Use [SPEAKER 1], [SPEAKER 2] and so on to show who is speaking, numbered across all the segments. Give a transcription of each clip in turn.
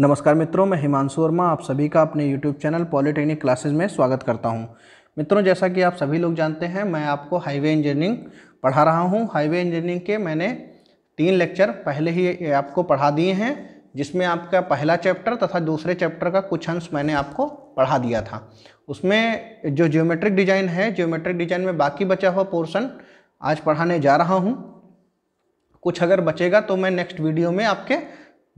[SPEAKER 1] नमस्कार मित्रों मैं हिमांशु वर्मा आप सभी का अपने यूट्यूब चैनल पॉलिटेक्निक क्लासेज में स्वागत करता हूँ मित्रों जैसा कि आप सभी लोग जानते हैं मैं आपको हाईवे इंजीनियरिंग पढ़ा रहा हूँ हाईवे इंजीनियरिंग के मैंने तीन लेक्चर पहले ही आपको पढ़ा दिए हैं जिसमें आपका पहला चैप्टर तथा दूसरे चैप्टर का कुछ अंश मैंने आपको पढ़ा दिया था उसमें जो जियोमेट्रिक डिजाइन है जियोमेट्रिक डिजाइन में बाकी बचा हुआ पोर्शन आज पढ़ाने जा रहा हूँ कुछ अगर बचेगा तो मैं नेक्स्ट वीडियो में आपके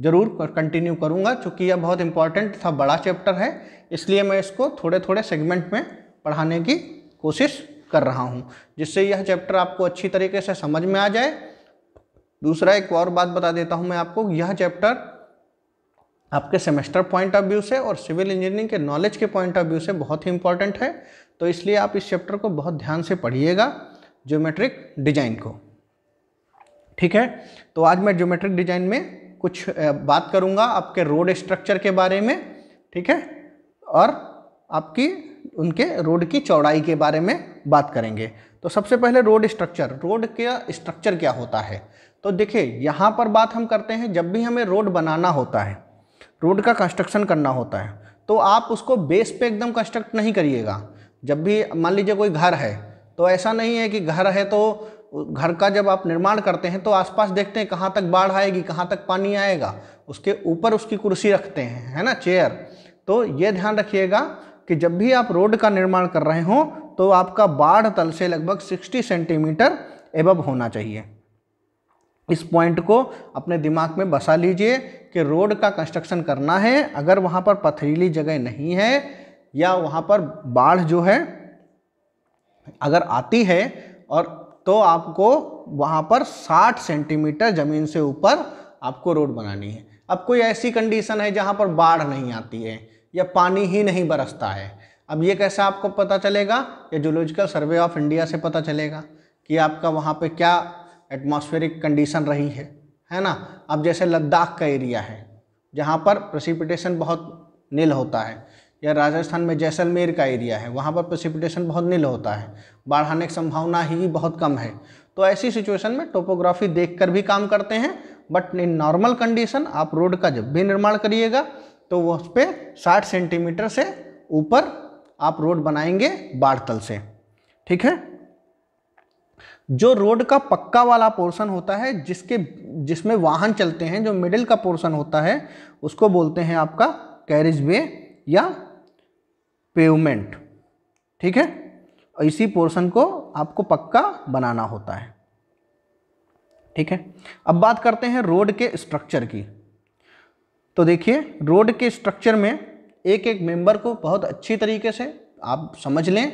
[SPEAKER 1] ज़रूर कंटिन्यू करूँगा चूँकि यह बहुत इंपॉर्टेंट था बड़ा चैप्टर है इसलिए मैं इसको थोड़े थोड़े सेगमेंट में पढ़ाने की कोशिश कर रहा हूँ जिससे यह चैप्टर आपको अच्छी तरीके से समझ में आ जाए दूसरा एक और बात बता देता हूँ मैं आपको यह चैप्टर आपके सेमेस्टर पॉइंट ऑफ व्यू से और सिविल इंजीनियरिंग के नॉलेज के पॉइंट ऑफ व्यू से बहुत ही इंपॉर्टेंट है तो इसलिए आप इस चैप्टर को बहुत ध्यान से पढ़िएगा ज्योमेट्रिक डिजाइन को ठीक है तो आज मैं ज्योमेट्रिक डिजाइन में कुछ बात करूँगा आपके रोड स्ट्रक्चर के बारे में ठीक है और आपकी उनके रोड की चौड़ाई के बारे में बात करेंगे तो सबसे पहले रोड स्ट्रक्चर रोड का स्ट्रक्चर क्या होता है तो देखिए यहाँ पर बात हम करते हैं जब भी हमें रोड बनाना होता है रोड का कंस्ट्रक्शन करना होता है तो आप उसको बेस पे एकदम कंस्ट्रक्ट नहीं करिएगा जब भी मान लीजिए कोई घर है तो ऐसा नहीं है कि घर है तो घर का जब आप निर्माण करते हैं तो आसपास देखते हैं कहाँ तक बाढ़ आएगी कहाँ तक पानी आएगा उसके ऊपर उसकी कुर्सी रखते हैं है ना चेयर तो ये ध्यान रखिएगा कि जब भी आप रोड का निर्माण कर रहे हो तो आपका बाढ़ तल से लगभग 60 सेंटीमीटर एबब होना चाहिए इस पॉइंट को अपने दिमाग में बसा लीजिए कि रोड का कंस्ट्रक्शन करना है अगर वहाँ पर पथरीली जगह नहीं है या वहाँ पर बाढ़ जो है अगर आती है और तो आपको वहाँ पर 60 सेंटीमीटर ज़मीन से ऊपर आपको रोड बनानी है अब कोई ऐसी कंडीशन है जहाँ पर बाढ़ नहीं आती है या पानी ही नहीं बरसता है अब ये कैसे आपको पता चलेगा या जूलॉजिकल सर्वे ऑफ इंडिया से पता चलेगा कि आपका वहाँ पर क्या एटमॉस्फेरिक कंडीशन रही है है ना अब जैसे लद्दाख का एरिया है जहाँ पर प्रसिपिटेशन बहुत नील होता है या राजस्थान में जैसलमेर का एरिया है वहाँ पर प्रसिपिटेशन बहुत नील होता है बाढ़ आने की संभावना ही बहुत कम है तो ऐसी सिचुएशन में टोपोग्राफी देखकर भी काम करते हैं बट इन नॉर्मल कंडीशन आप रोड का जब भी निर्माण करिएगा तो वह उस पर साठ सेंटीमीटर से ऊपर आप रोड बनाएंगे बाढ़ तल से ठीक है जो रोड का पक्का वाला पोर्शन होता है जिसके जिसमें वाहन चलते हैं जो मिडिल का पोर्शन होता है उसको बोलते हैं आपका कैरेज वे या पेवमेंट ठीक है और इसी पोर्शन को आपको पक्का बनाना होता है ठीक है अब बात करते हैं रोड के स्ट्रक्चर की तो देखिए रोड के स्ट्रक्चर में एक एक मेंबर को बहुत अच्छी तरीके से आप समझ लें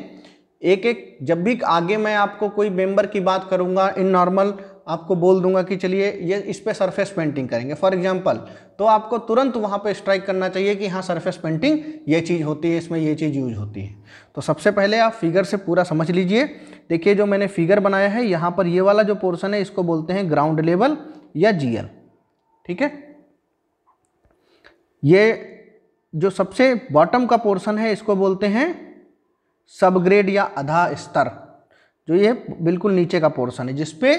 [SPEAKER 1] एक एक जब भी आगे मैं आपको कोई मेंबर की बात करूंगा इन नॉर्मल आपको बोल दूंगा कि चलिए ये इस पर सरफेस पेंटिंग करेंगे फॉर एग्जाम्पल तो आपको तुरंत वहाँ पे स्ट्राइक करना चाहिए कि हाँ सरफेस पेंटिंग ये चीज़ होती है इसमें ये चीज़ यूज होती है तो सबसे पहले आप फिगर से पूरा समझ लीजिए देखिए जो मैंने फिगर बनाया है यहाँ पर ये वाला जो पोर्सन है इसको बोलते हैं ग्राउंड लेवल या जी ठीक है ये जो सबसे बॉटम का पोर्सन है इसको बोलते हैं सब ग्रेड या आधा स्तर जो ये बिल्कुल नीचे का पोर्सन है जिसपे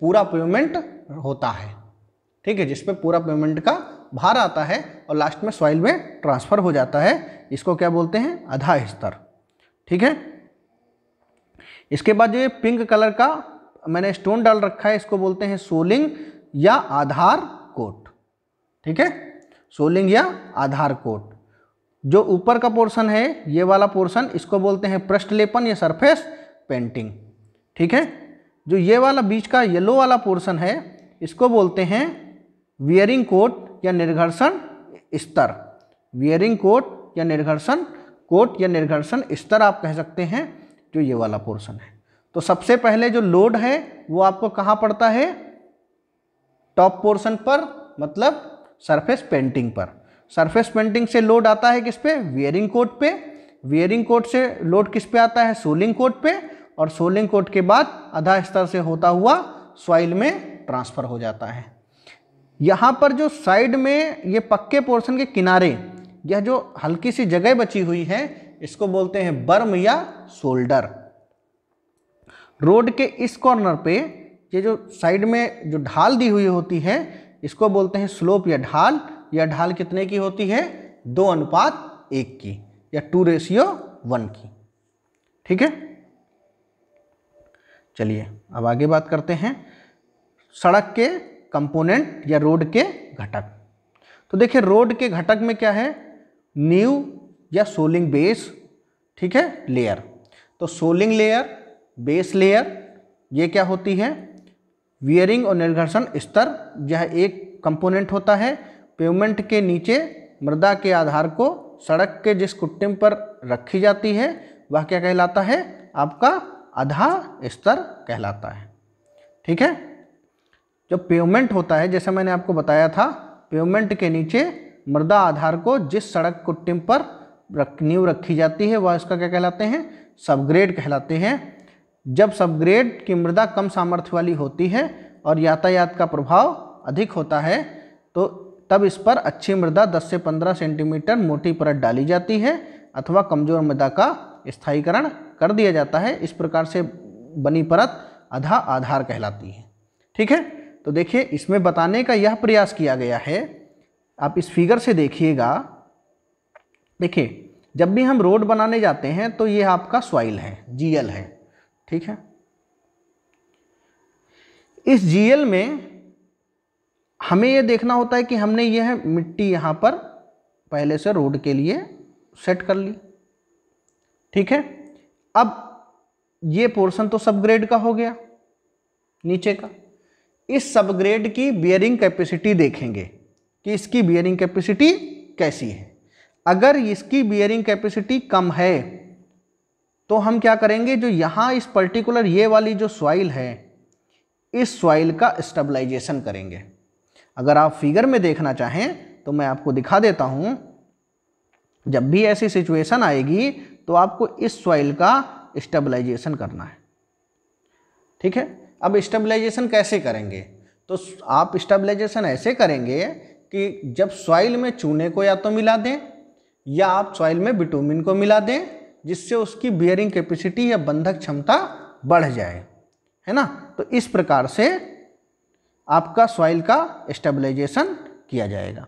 [SPEAKER 1] पूरा पेमेंट होता है ठीक है जिसमें पूरा पेमेंट का भार आता है और लास्ट में सॉइल में ट्रांसफ़र हो जाता है इसको क्या बोलते हैं आधा स्तर ठीक है इसके बाद ये पिंक कलर का मैंने स्टोन डाल रखा है इसको बोलते हैं सोलिंग या आधार कोट ठीक है सोलिंग या आधार कोट जो ऊपर का पोर्शन है ये वाला पोर्शन इसको बोलते हैं पृष्ठलेपन या सरफेस पेंटिंग ठीक है जो ये वाला बीच का येलो वाला पोर्शन है इसको बोलते हैं वियरिंग कोट या निर्घर्षण स्तर वियरिंग कोट या निर्घर्षण कोट या निर्घर्षण स्तर आप कह सकते हैं जो ये वाला पोर्शन है तो सबसे पहले जो लोड है वो आपको कहाँ पड़ता है टॉप पोर्शन पर मतलब सरफेस पेंटिंग पर सरफेस पेंटिंग से लोड आता है किस पे वियरिंग कोट पे वियरिंग कोट से लोड किस पे आता है सोलिंग कोट पे और सोलिंग कोट के बाद अधा स्तर से होता हुआ सॉइल में ट्रांसफ़र हो जाता है यहाँ पर जो साइड में ये पक्के पोर्शन के किनारे यह जो हल्की सी जगह बची हुई है इसको बोलते हैं बर्म या शोल्डर रोड के इस कॉर्नर पे ये जो साइड में जो ढाल दी हुई होती है इसको बोलते हैं स्लोप या ढाल या ढाल कितने की होती है दो अनुपात एक की या टू रेशियो वन की ठीक है चलिए अब आगे बात करते हैं सड़क के कंपोनेंट या रोड के घटक तो देखिए रोड के घटक में क्या है न्यू या सोलिंग बेस ठीक है लेयर तो सोलिंग लेयर बेस लेयर ये क्या होती है वियरिंग और निर्घर्षण स्तर यह एक कंपोनेंट होता है पेमेंट के नीचे मृदा के आधार को सड़क के जिस कुट्टिम पर रखी जाती है वह क्या कहलाता है आपका आधा स्तर कहलाता है ठीक है जो पेमेंट होता है जैसे मैंने आपको बताया था पेमेंट के नीचे मृदा आधार को जिस सड़क को टिम पर रख नींव रखी जाती है वह इसका क्या कहलाते हैं सबग्रेड कहलाते हैं जब सबग्रेड की मृदा कम सामर्थ्य वाली होती है और यातायात का प्रभाव अधिक होता है तो तब इस पर अच्छी मृदा 10 से 15 सेंटीमीटर मोटी परत डाली जाती है अथवा कमज़ोर मृदा का स्थायीकरण कर दिया जाता है इस प्रकार से बनी परत आधा आधार कहलाती है ठीक है तो देखिए इसमें बताने का यह प्रयास किया गया है आप इस फिगर से देखिएगा देखिए जब भी हम रोड बनाने जाते हैं तो ये आपका सॉइल है जीएल है ठीक है इस जीएल में हमें ये देखना होता है कि हमने यह मिट्टी यहाँ पर पहले से रोड के लिए सेट कर ली ठीक है अब ये पोर्शन तो सबग्रेड का हो गया नीचे का इस सबग्रेड की बियरिंग कैपेसिटी देखेंगे कि इसकी बियरिंग कैपेसिटी कैसी है अगर इसकी बियरिंग कैपेसिटी कम है तो हम क्या करेंगे जो यहाँ इस पर्टिकुलर ये वाली जो सॉइल है इस सॉइल का स्टेबलाइजेशन करेंगे अगर आप फिगर में देखना चाहें तो मैं आपको दिखा देता हूँ जब भी ऐसी सिचुएशन आएगी तो आपको इस सॉइल का स्टेबलाइजेशन करना है ठीक है अब स्टेबलाइजेशन कैसे करेंगे तो आप स्टेबलाइजेशन ऐसे करेंगे कि जब सॉइल में चूने को या तो मिला दें या आप सॉइल में विटोमिन को मिला दें जिससे उसकी बियरिंग कैपेसिटी या बंधक क्षमता बढ़ जाए है ना तो इस प्रकार से आपका सॉइल का स्टेबलाइजेशन किया जाएगा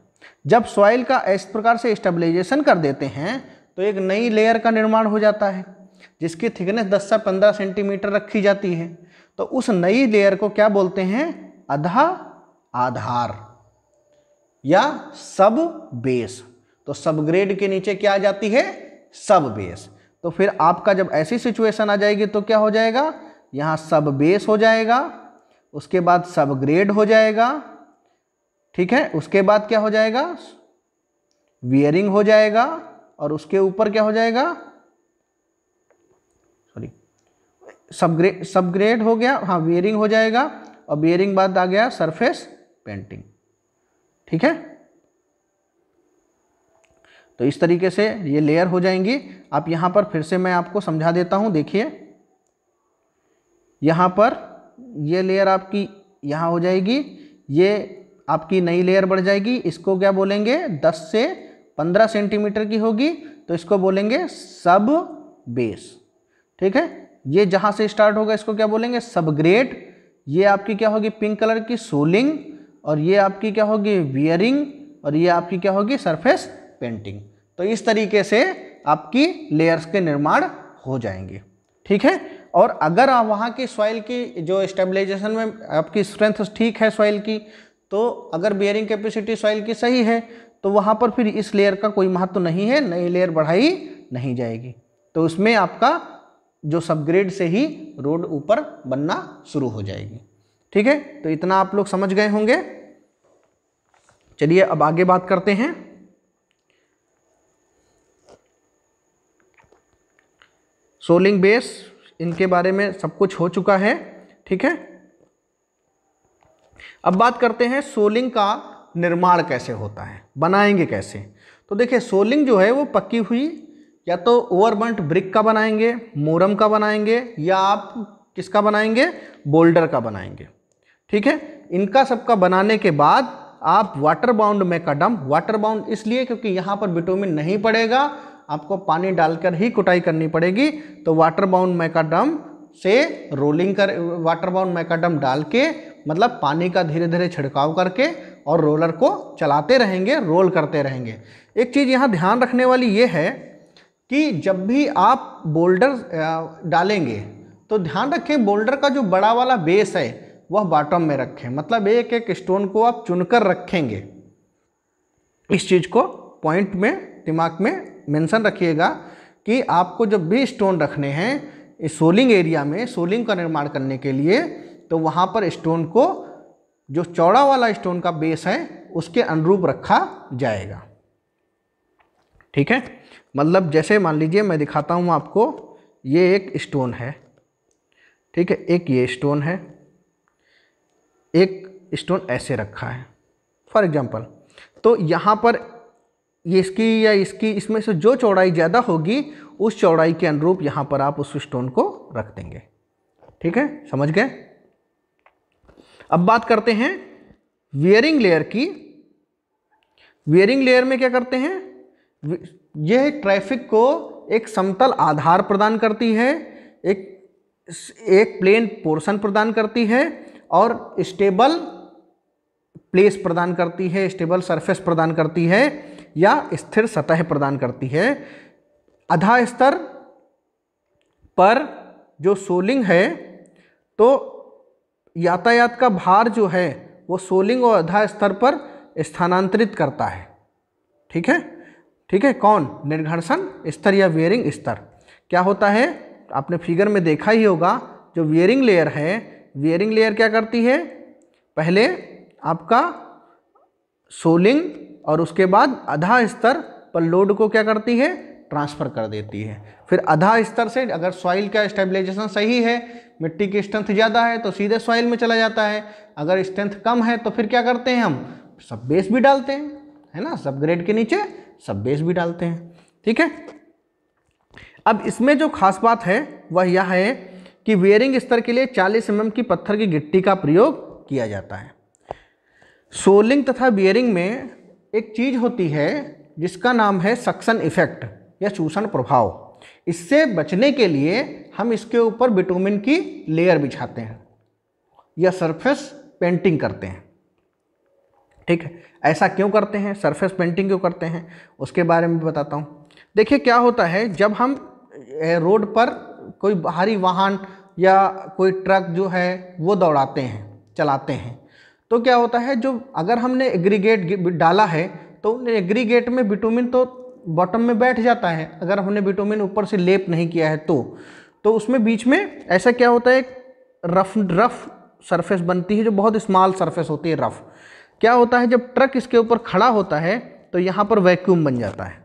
[SPEAKER 1] जब सॉइल का इस प्रकार से स्टेबलाइजेशन कर देते हैं तो एक नई लेयर का निर्माण हो जाता है जिसकी थिकनेस 10 से 15 सेंटीमीटर रखी जाती है तो उस नई लेयर को क्या बोलते हैं अधा आधार या सब बेस तो सब ग्रेड के नीचे क्या आ जाती है सब बेस तो फिर आपका जब ऐसी सिचुएशन आ जाएगी तो क्या हो जाएगा यहां सब बेस हो जाएगा उसके बाद सब ग्रेड हो जाएगा ठीक है उसके बाद क्या हो जाएगा वियरिंग हो जाएगा और उसके ऊपर क्या हो जाएगा सॉरी सबग्रेड सबग्रेड हो गया हाँ वेयरिंग हो जाएगा और बियरिंग बाद आ गया सरफेस पेंटिंग ठीक है तो इस तरीके से ये लेयर हो जाएंगी आप यहाँ पर फिर से मैं आपको समझा देता हूँ देखिए यहाँ पर ये लेयर आपकी यहाँ हो जाएगी ये आपकी नई लेयर बढ़ जाएगी इसको क्या बोलेंगे 10 से पंद्रह सेंटीमीटर की होगी तो इसको बोलेंगे सब बेस ठीक है ये जहाँ से स्टार्ट होगा इसको क्या बोलेंगे सब ग्रेट ये आपकी क्या होगी पिंक कलर की सोलिंग और ये आपकी क्या होगी वियरिंग और ये आपकी क्या होगी सरफेस पेंटिंग तो इस तरीके से आपकी लेयर्स के निर्माण हो जाएंगे ठीक है और अगर आप वहाँ की सॉइल की जो स्टेबलाइजेशन में आपकी स्ट्रेंथ ठीक है सॉइल की तो अगर बियरिंग कैपेसिटी सॉइल की सही है तो वहाँ पर फिर इस लेयर का कोई महत्व तो नहीं है नई लेयर बढ़ाई नहीं जाएगी तो उसमें आपका जो सबग्रेड से ही रोड ऊपर बनना शुरू हो जाएगी ठीक है तो इतना आप लोग समझ गए होंगे चलिए अब आगे बात करते हैं सोलिंग बेस इनके बारे में सब कुछ हो चुका है ठीक है अब बात करते हैं सोलिंग का निर्माण कैसे होता है बनाएंगे कैसे तो देखिए सोलिंग जो है वो पक्की हुई या तो ओवरबंट ब्रिक का बनाएंगे मोरम का बनाएंगे या आप किसका बनाएंगे बोल्डर का बनाएंगे ठीक है इनका सबका बनाने के बाद आप वाटर बाउंड में कदम वाटर बाउंड इसलिए क्योंकि यहाँ पर बिटोमिन नहीं पड़ेगा आपको पानी डालकर ही कुटाई करनी पड़ेगी तो वाटर बाउंड मैकाडम से रोलिंग कर वाटर बाउंड मैकाडम डाल के मतलब पानी का धीरे धीरे छिड़काव करके और रोलर को चलाते रहेंगे रोल करते रहेंगे एक चीज़ यहाँ ध्यान रखने वाली ये है कि जब भी आप बोल्डर डालेंगे तो ध्यान रखें बोल्डर का जो बड़ा वाला बेस है वह बॉटम में रखें मतलब एक एक स्टोन को आप चुनकर रखेंगे इस चीज़ को पॉइंट में दिमाग में मेंशन रखिएगा कि आपको जब भी स्टोन रखने हैं सोलिंग एरिया में सोलिंग का निर्माण करने के लिए तो वहाँ पर स्टोन को जो चौड़ा वाला स्टोन का बेस है उसके अनुरूप रखा जाएगा ठीक है मतलब जैसे मान लीजिए मैं दिखाता हूँ आपको ये एक स्टोन है ठीक है एक ये स्टोन है एक स्टोन ऐसे रखा है फॉर एग्जांपल तो यहाँ पर ये इसकी या इसकी इसमें से जो चौड़ाई ज़्यादा होगी उस चौड़ाई के अनुरूप यहाँ पर आप उस स्टोन को रख देंगे ठीक है समझ गए अब बात करते हैं वियरिंग लेयर की वियरिंग लेयर में क्या करते हैं यह ट्रैफिक को एक समतल आधार प्रदान करती है एक एक प्लेन पोर्शन प्रदान करती है और स्टेबल प्लेस प्रदान करती है स्टेबल सरफेस प्रदान करती है या स्थिर सतह प्रदान करती है अधा स्तर पर जो सोलिंग है तो यातायात का भार जो है वो सोलिंग और अधा स्तर पर स्थानांतरित करता है ठीक है ठीक है कौन निर्घर्षण स्तर या वेयरिंग स्तर क्या होता है आपने फिगर में देखा ही होगा जो वेयरिंग लेयर है वेयरिंग लेयर क्या करती है पहले आपका सोलिंग और उसके बाद आधा स्तर पर लोड को क्या करती है ट्रांसफ़र कर देती है फिर आधा स्तर से अगर सॉइल का स्टेबलाइजेशन सही है मिट्टी की स्ट्रेंथ ज़्यादा है तो सीधे सॉइल में चला जाता है अगर स्ट्रेंथ कम है तो फिर क्या करते हैं हम सब बेस भी डालते हैं है ना सब ग्रेड के नीचे सब बेस भी डालते हैं ठीक है अब इसमें जो खास बात है वह यह है कि वेयरिंग स्तर के लिए 40 एम mm की पत्थर की गिट्टी का प्रयोग किया जाता है सोलिंग तथा बियरिंग में एक चीज़ होती है जिसका नाम है सक्सन इफेक्ट या चूषण प्रभाव इससे बचने के लिए हम इसके ऊपर विटोमिन की लेयर बिछाते हैं या सरफेस पेंटिंग करते हैं ठीक है ऐसा क्यों करते हैं सरफेस पेंटिंग क्यों करते हैं उसके बारे में बताता हूँ देखिए क्या होता है जब हम रोड पर कोई भारी वाहन या कोई ट्रक जो है वो दौड़ाते हैं चलाते हैं तो क्या होता है जो अगर हमने एग्रीगेट डाला है तो एग्रीगेट में बिटुमिन तो बॉटम में बैठ जाता है अगर हमने बिटोमिन ऊपर से लेप नहीं किया है तो तो उसमें बीच में ऐसा क्या होता है एक रफ रफ सरफेस बनती है जो बहुत स्मॉल सरफेस होती है रफ क्या होता है जब ट्रक इसके ऊपर खड़ा होता है तो यहाँ पर वैक्यूम बन जाता है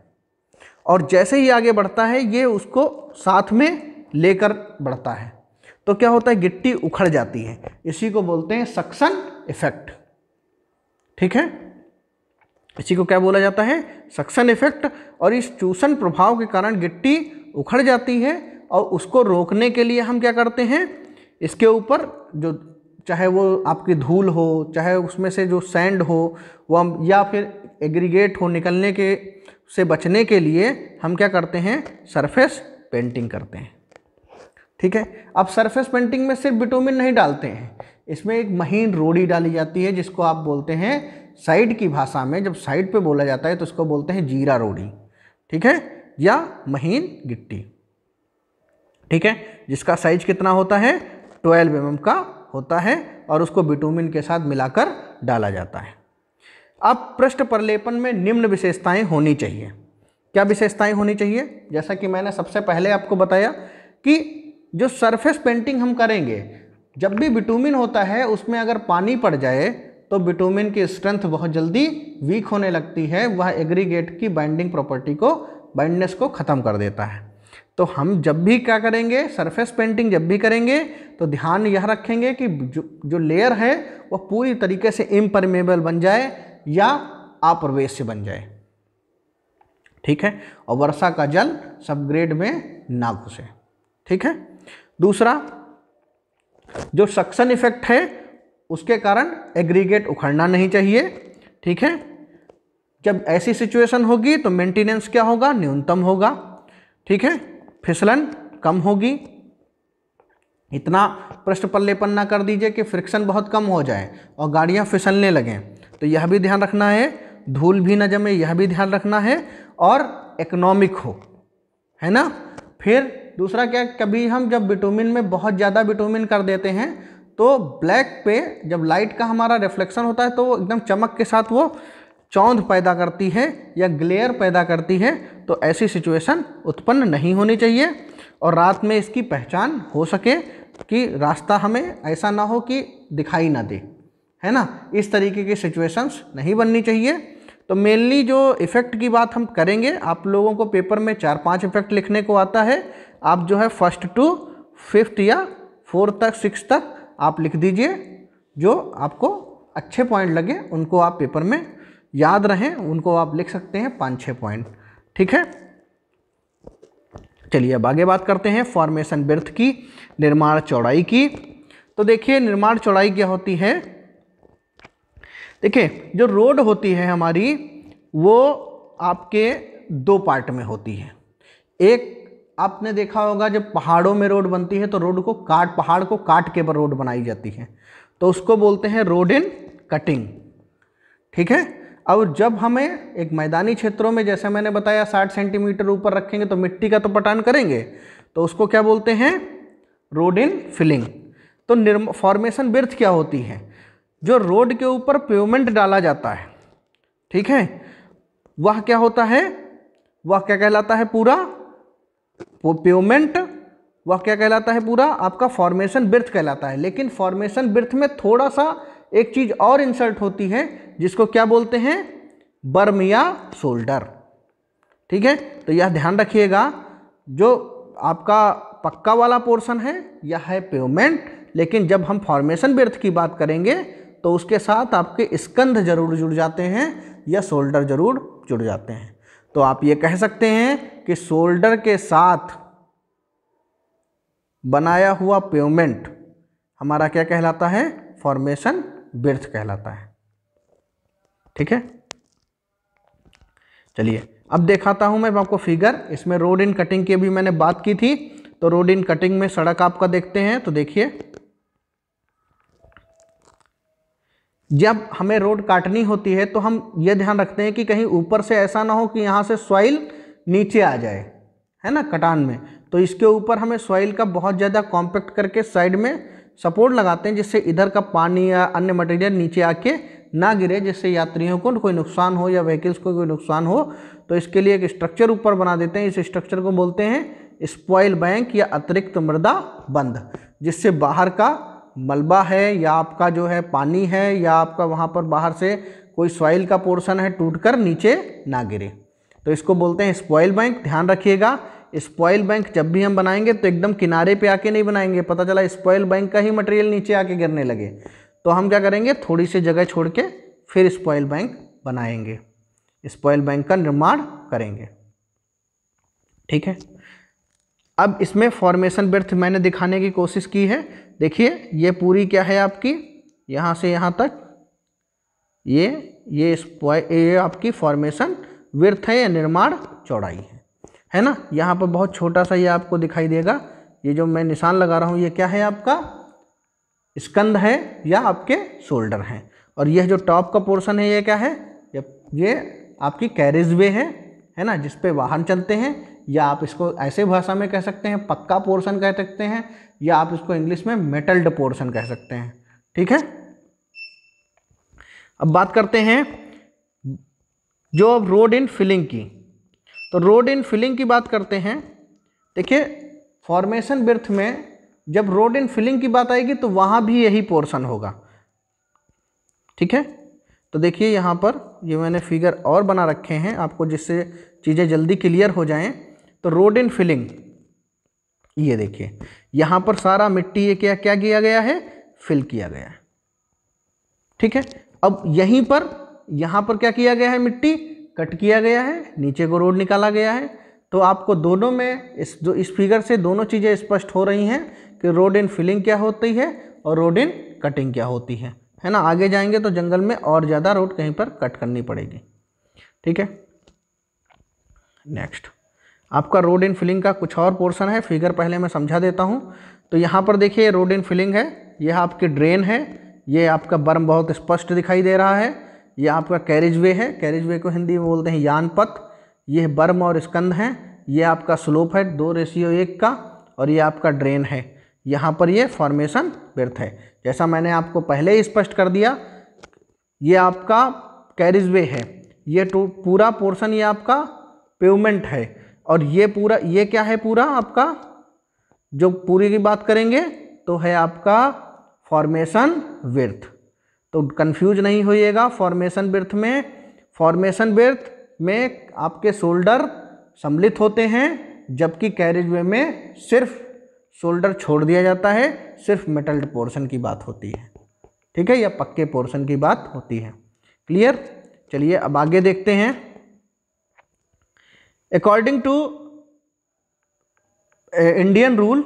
[SPEAKER 1] और जैसे ही आगे बढ़ता है ये उसको साथ में लेकर बढ़ता है तो क्या होता है गिट्टी उखड़ जाती है इसी को बोलते हैं सक्सन इफेक्ट ठीक है इसी को क्या बोला जाता है सक्सन इफेक्ट और इस चूसन प्रभाव के कारण गिट्टी उखड़ जाती है और उसको रोकने के लिए हम क्या करते हैं इसके ऊपर जो चाहे वो आपकी धूल हो चाहे उसमें से जो सैंड हो वो हम या फिर एग्रीगेट हो निकलने के से बचने के लिए हम क्या करते हैं सरफेस पेंटिंग करते हैं ठीक है अब सरफेस पेंटिंग में सिर्फ बिटोमिन नहीं डालते हैं इसमें एक महीन रोड़ी डाली जाती है जिसको आप बोलते हैं साइड की भाषा में जब साइड पे बोला जाता है तो उसको बोलते हैं जीरा रोड़ी ठीक है या महीन गिट्टी ठीक है जिसका साइज कितना होता है 12 एम mm का होता है और उसको बिटूमिन के साथ मिलाकर डाला जाता है अब पृष्ठ प्रलेपन में निम्न विशेषताएं होनी चाहिए क्या विशेषताएं होनी चाहिए जैसा कि मैंने सबसे पहले आपको बताया कि जो सरफेस पेंटिंग हम करेंगे जब भी बिटूमिन होता है उसमें अगर पानी पड़ जाए तो बिटोमिन की स्ट्रेंथ बहुत जल्दी वीक होने लगती है वह एग्रीगेट की बाइंडिंग प्रॉपर्टी को बाइंडनेस को ख़त्म कर देता है तो हम जब भी क्या करेंगे सरफेस पेंटिंग जब भी करेंगे तो ध्यान यह रखेंगे कि जो जो लेयर है वह पूरी तरीके से इम्परमेबल बन जाए या अप्रवेश बन जाए ठीक है और वर्षा का जल सब ग्रेड में ना घुसे ठीक है दूसरा जो सक्सन इफेक्ट है उसके कारण एग्रीगेट उखड़ना नहीं चाहिए ठीक है जब ऐसी सिचुएशन होगी तो मेंटेनेंस क्या होगा न्यूनतम होगा ठीक है फिसलन कम होगी इतना पृष्ठ पल्ले ना कर दीजिए कि फ्रिक्शन बहुत कम हो जाए और गाड़ियाँ फिसलने लगें तो यह भी ध्यान रखना है धूल भी न जमे यह भी ध्यान रखना है और इकोनॉमिक हो है ना फिर दूसरा क्या कभी हम जब विटामिन में बहुत ज़्यादा विटामिन कर देते हैं तो ब्लैक पे जब लाइट का हमारा रिफ्लेक्शन होता है तो एकदम चमक के साथ वो चौंध पैदा करती है या ग्लेयर पैदा करती है तो ऐसी सिचुएशन उत्पन्न नहीं होनी चाहिए और रात में इसकी पहचान हो सके कि रास्ता हमें ऐसा ना हो कि दिखाई ना दे है ना इस तरीके की सिचुएशंस नहीं बननी चाहिए तो मेनली जो इफ़ेक्ट की बात हम करेंगे आप लोगों को पेपर में चार पांच इफ़ेक्ट लिखने को आता है आप जो है फर्स्ट टू फिफ्थ या फोर्थ तक सिक्स तक आप लिख दीजिए जो आपको अच्छे पॉइंट लगे उनको आप पेपर में याद रहें उनको आप लिख सकते हैं पाँच छः पॉइंट ठीक है चलिए अब आगे बात करते हैं फॉर्मेशन बर्थ की निर्माण चौड़ाई की तो देखिए निर्माण चौड़ाई क्या होती है देखिए जो रोड होती है हमारी वो आपके दो पार्ट में होती है एक आपने देखा होगा जब पहाड़ों में रोड बनती है तो रोड को काट पहाड़ को काट के रोड बनाई जाती है तो उसको बोलते हैं रोड इन कटिंग ठीक है और जब हमें एक मैदानी क्षेत्रों में जैसे मैंने बताया साठ सेंटीमीटर ऊपर रखेंगे तो मिट्टी का तो पटान करेंगे तो उसको क्या बोलते हैं रोड इन फिलिंग तो निर्म फॉर्मेशन बिर्थ क्या होती है जो रोड के ऊपर पेवमेंट डाला जाता है ठीक है वह क्या होता है वह क्या कहलाता है पूरा प्योमेंट वह क्या कहलाता है पूरा आपका फॉर्मेशन ब्रथ कहलाता है लेकिन फॉर्मेशन ब्रथ में थोड़ा सा एक चीज़ और इंसर्ट होती है जिसको क्या बोलते हैं बर्म या शोल्डर ठीक है तो यह ध्यान रखिएगा जो आपका पक्का वाला पोर्शन है यह है पेमेंट लेकिन जब हम फॉर्मेशन बिर्थ की बात करेंगे तो उसके साथ आपके स्कंध जरूर जुड़ जाते हैं या शोल्डर जरूर जुड़ जाते हैं तो आप ये कह सकते हैं कि शोल्डर के साथ बनाया हुआ पेमेंट हमारा क्या कहलाता है फॉर्मेशन बिर्थ कहलाता है ठीक है चलिए अब देखाता हूं मैं आपको फिगर इसमें रोड इन कटिंग की भी मैंने बात की थी तो रोड इन कटिंग में सड़क आपका देखते हैं तो देखिए जब हमें रोड काटनी होती है तो हम ये ध्यान रखते हैं कि कहीं ऊपर से ऐसा ना हो कि यहाँ से सॉइल नीचे आ जाए है ना कटान में तो इसके ऊपर हमें सॉइल का बहुत ज़्यादा कॉम्पैक्ट करके साइड में सपोर्ट लगाते हैं जिससे इधर का पानी या अन्य मटेरियल नीचे आके ना गिरे जिससे यात्रियों को कोई नुकसान हो या व्हीकल्स को कोई नुकसान हो तो इसके लिए एक स्ट्रक्चर ऊपर बना देते हैं इस स्ट्रक्चर को बोलते हैं स्पॉइल बैंक या अतिरिक्त मृदा बंद जिससे बाहर का मलबा है या आपका जो है पानी है या आपका वहाँ पर बाहर से कोई सॉइल का पोर्शन है टूट कर नीचे ना गिरे तो इसको बोलते हैं स्पॉयल बैंक ध्यान रखिएगा स्पॉयल बैंक जब भी हम बनाएंगे तो एकदम किनारे पे आके नहीं बनाएंगे पता चला स्पॉयल बैंक का ही मटेरियल नीचे आके गिरने लगे तो हम क्या करेंगे थोड़ी सी जगह छोड़ के फिर स्पॉयल बैंक बनाएंगे स्पॉयल बैंक का निर्माण करेंगे ठीक है अब इसमें फॉर्मेशन बर्थ मैंने दिखाने की कोशिश की है देखिए ये पूरी क्या है आपकी यहाँ से यहाँ तक ये ये इस ये आपकी फॉर्मेशन वर्थ है या निर्माण चौड़ाई है है ना यहाँ पर बहुत छोटा सा ये आपको दिखाई देगा ये जो मैं निशान लगा रहा हूँ ये क्या है आपका स्कंद है या आपके शोल्डर हैं और यह जो टॉप का पोर्शन है ये क्या है ये आपकी कैरेज वे है है ना जिसपे वाहन चलते हैं या आप इसको ऐसे भाषा में कह सकते हैं पक्का पोर्शन कह सकते हैं या आप इसको इंग्लिश में मेटल्ड पोर्शन कह सकते हैं ठीक है अब बात करते हैं जो अब रोड इन फिलिंग की तो रोड इन फिलिंग की बात करते हैं देखिए फॉर्मेशन बिर्थ में जब रोड इन फिलिंग की बात आएगी तो वहाँ भी यही पोर्शन होगा ठीक है तो देखिए यहाँ पर ये मैंने फिगर और बना रखे हैं आपको जिससे चीज़ें जल्दी क्लियर हो जाएं तो इन फिलिंग ये देखिए यहां पर सारा मिट्टी ये क्या क्या किया गया है फिल किया गया है ठीक है अब यहीं पर यहां पर क्या किया गया है मिट्टी कट किया गया है नीचे को रोड निकाला गया है तो आपको दोनों में इस जो इस फिगर से दोनों चीज़ें स्पष्ट हो रही हैं कि रोड इन फिलिंग क्या होती है और रोड इन कटिंग क्या होती है है ना आगे जाएंगे तो जंगल में और ज़्यादा रोड कहीं पर कट करनी पड़ेगी ठीक है नेक्स्ट आपका रोड एंड फिलिंग का कुछ और पोर्शन है फिगर पहले मैं समझा देता हूँ तो यहाँ पर देखिए रोड एंड फिलिंग है यह आपकी ड्रेन है ये आपका बर्म बहुत स्पष्ट दिखाई दे रहा है ये आपका कैरिज वे है कैरिज वे को हिंदी में बोलते हैं यान पथ ये बर्म और स्कंद हैं ये आपका स्लोप है दो रेशियो एक का और ये आपका ड्रेन है यहाँ पर ये फॉर्मेशन बिर्थ है जैसा मैंने आपको पहले ही स्पष्ट कर दिया ये आपका कैरिज वे है ये तो पूरा पोर्शन ये आपका पेवमेंट है और ये पूरा ये क्या है पूरा आपका जो पूरी की बात करेंगे तो है आपका फॉर्मेशन विर्थ तो कंफ्यूज नहीं होइएगा फॉर्मेशन विर्थ में फॉर्मेशन विर्थ में आपके शोल्डर सम्मिलित होते हैं जबकि कैरेज वे में सिर्फ शोल्डर छोड़ दिया जाता है सिर्फ मेटल पोर्शन की बात होती है ठीक है या पक्के पोर्शन की बात होती है क्लियर चलिए अब आगे देखते हैं अकॉर्डिंग टू इंडियन रूल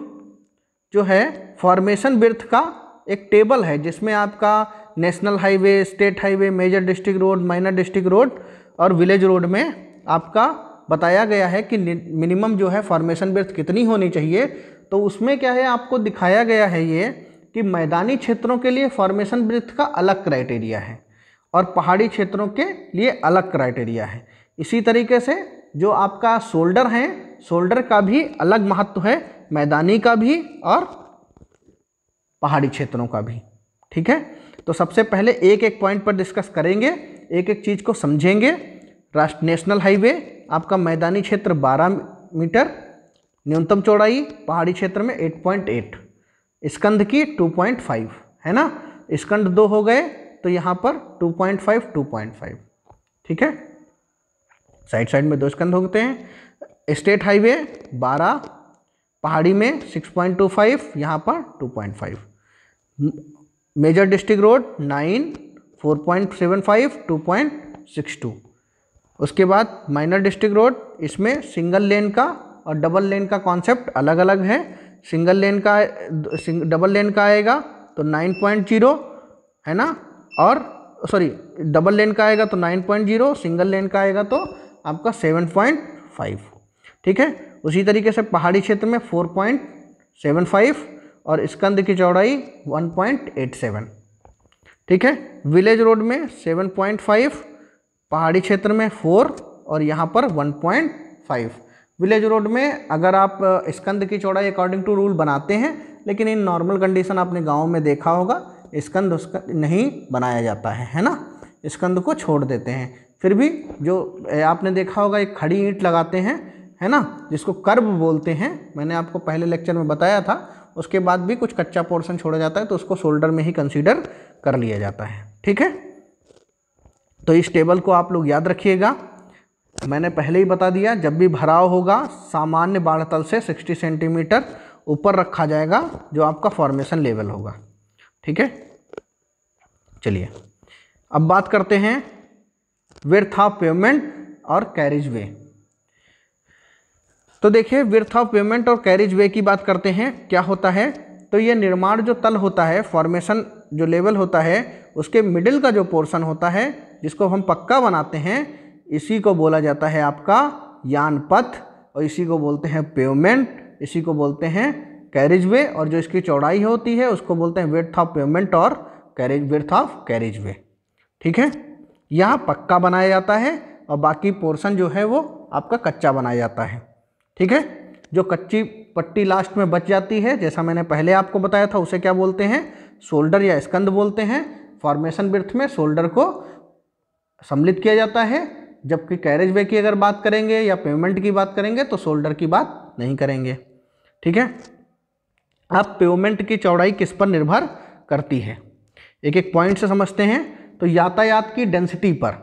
[SPEAKER 1] जो है फॉर्मेशन बिर्थ का एक टेबल है जिसमें आपका national highway state highway major district road minor district road और विलेज रोड में आपका बताया गया है कि मिनिमम जो है फॉर्मेशन बिर्थ कितनी होनी चाहिए तो उसमें क्या है आपको दिखाया गया है ये कि मैदानी क्षेत्रों के लिए फॉर्मेशन बिर्थ का अलग क्राइटेरिया है और पहाड़ी क्षेत्रों के लिए अलग क्राइटेरिया है इसी तरीके से जो आपका शोल्डर है शोल्डर का भी अलग महत्व है मैदानी का भी और पहाड़ी क्षेत्रों का भी ठीक है तो सबसे पहले एक एक पॉइंट पर डिस्कस करेंगे एक एक चीज़ को समझेंगे राष्ट्र नेशनल हाईवे आपका मैदानी क्षेत्र 12 मीटर न्यूनतम चौड़ाई पहाड़ी क्षेत्र में 8.8 स्कंद की 2.5 है ना स्कंद दो हो गए तो यहाँ पर 2.5 2.5 ठीक है साइड साइड में दो स्कंद होते हैं स्टेट हाईवे 12 पहाड़ी में 6.25 पॉइंट टू फाइव यहाँ पर two point five major district road 9 4.75 2.62 उसके बाद माइनर डिस्ट्रिक्ट रोड इसमें सिंगल लेन का और डबल लेन का कॉन्सेप्ट अलग अलग है सिंगल लेन का डबल लेन का आएगा तो 9.0 है ना और सॉरी डबल लेन का आएगा तो 9.0 सिंगल लेन का आएगा तो आपका सेवन पॉइंट फाइव ठीक है उसी तरीके से पहाड़ी क्षेत्र में फोर पॉइंट सेवन फाइव और स्कंद की चौड़ाई वन पॉइंट एट सेवन ठीक है विलेज रोड में सेवन पॉइंट फाइव पहाड़ी क्षेत्र में फोर और यहाँ पर one point five village road में अगर आप स्कंद की चौड़ाई अकॉर्डिंग टू रूल बनाते हैं लेकिन इन नॉर्मल कंडीशन आपने गाँव में देखा होगा स्कंद उसका नहीं बनाया जाता है है ना स्कंद को छोड़ देते हैं फिर भी जो आपने देखा होगा एक खड़ी ईंट लगाते हैं है ना जिसको कर्ब बोलते हैं मैंने आपको पहले लेक्चर में बताया था उसके बाद भी कुछ कच्चा पोर्शन छोड़ा जाता है तो उसको शोल्डर में ही कंसीडर कर लिया जाता है ठीक है तो इस टेबल को आप लोग याद रखिएगा मैंने पहले ही बता दिया जब भी भराव होगा सामान्य बाढ़ तल से 60 सेंटीमीटर ऊपर रखा जाएगा जो आपका फॉर्मेशन लेवल होगा ठीक है चलिए अब बात करते हैं विर्थ ऑफ पेमेंट और कैरिज वे तो देखिए विर्थ ऑफ पेमेंट और कैरिज वे की बात करते हैं क्या होता है तो ये निर्माण जो तल होता है फॉर्मेशन जो लेवल होता है उसके मिडिल का जो पोर्शन होता है जिसको हम पक्का बनाते हैं इसी को बोला जाता है आपका यान पथ और इसी को बोलते हैं पेमेंट इसी को बोलते हैं कैरिज वे और जो इसकी चौड़ाई होती है उसको बोलते हैं विर्थ ऑफ पेमेंट और carriage width of carriageway ठीक है यहाँ पक्का बनाया जाता है और बाकी पोर्शन जो है वो आपका कच्चा बनाया जाता है ठीक है जो कच्ची पट्टी लास्ट में बच जाती है जैसा मैंने पहले आपको बताया था उसे क्या बोलते हैं शोल्डर या स्कंद बोलते हैं फॉर्मेशन बिर्थ में शोल्डर को सम्मिलित किया जाता है जबकि कैरेज वे की अगर बात करेंगे या पेमेंट की बात करेंगे तो शोल्डर की बात नहीं करेंगे ठीक है अब पेमेंट की चौड़ाई किस पर निर्भर करती है एक एक पॉइंट से समझते हैं तो यातायात की डेंसिटी पर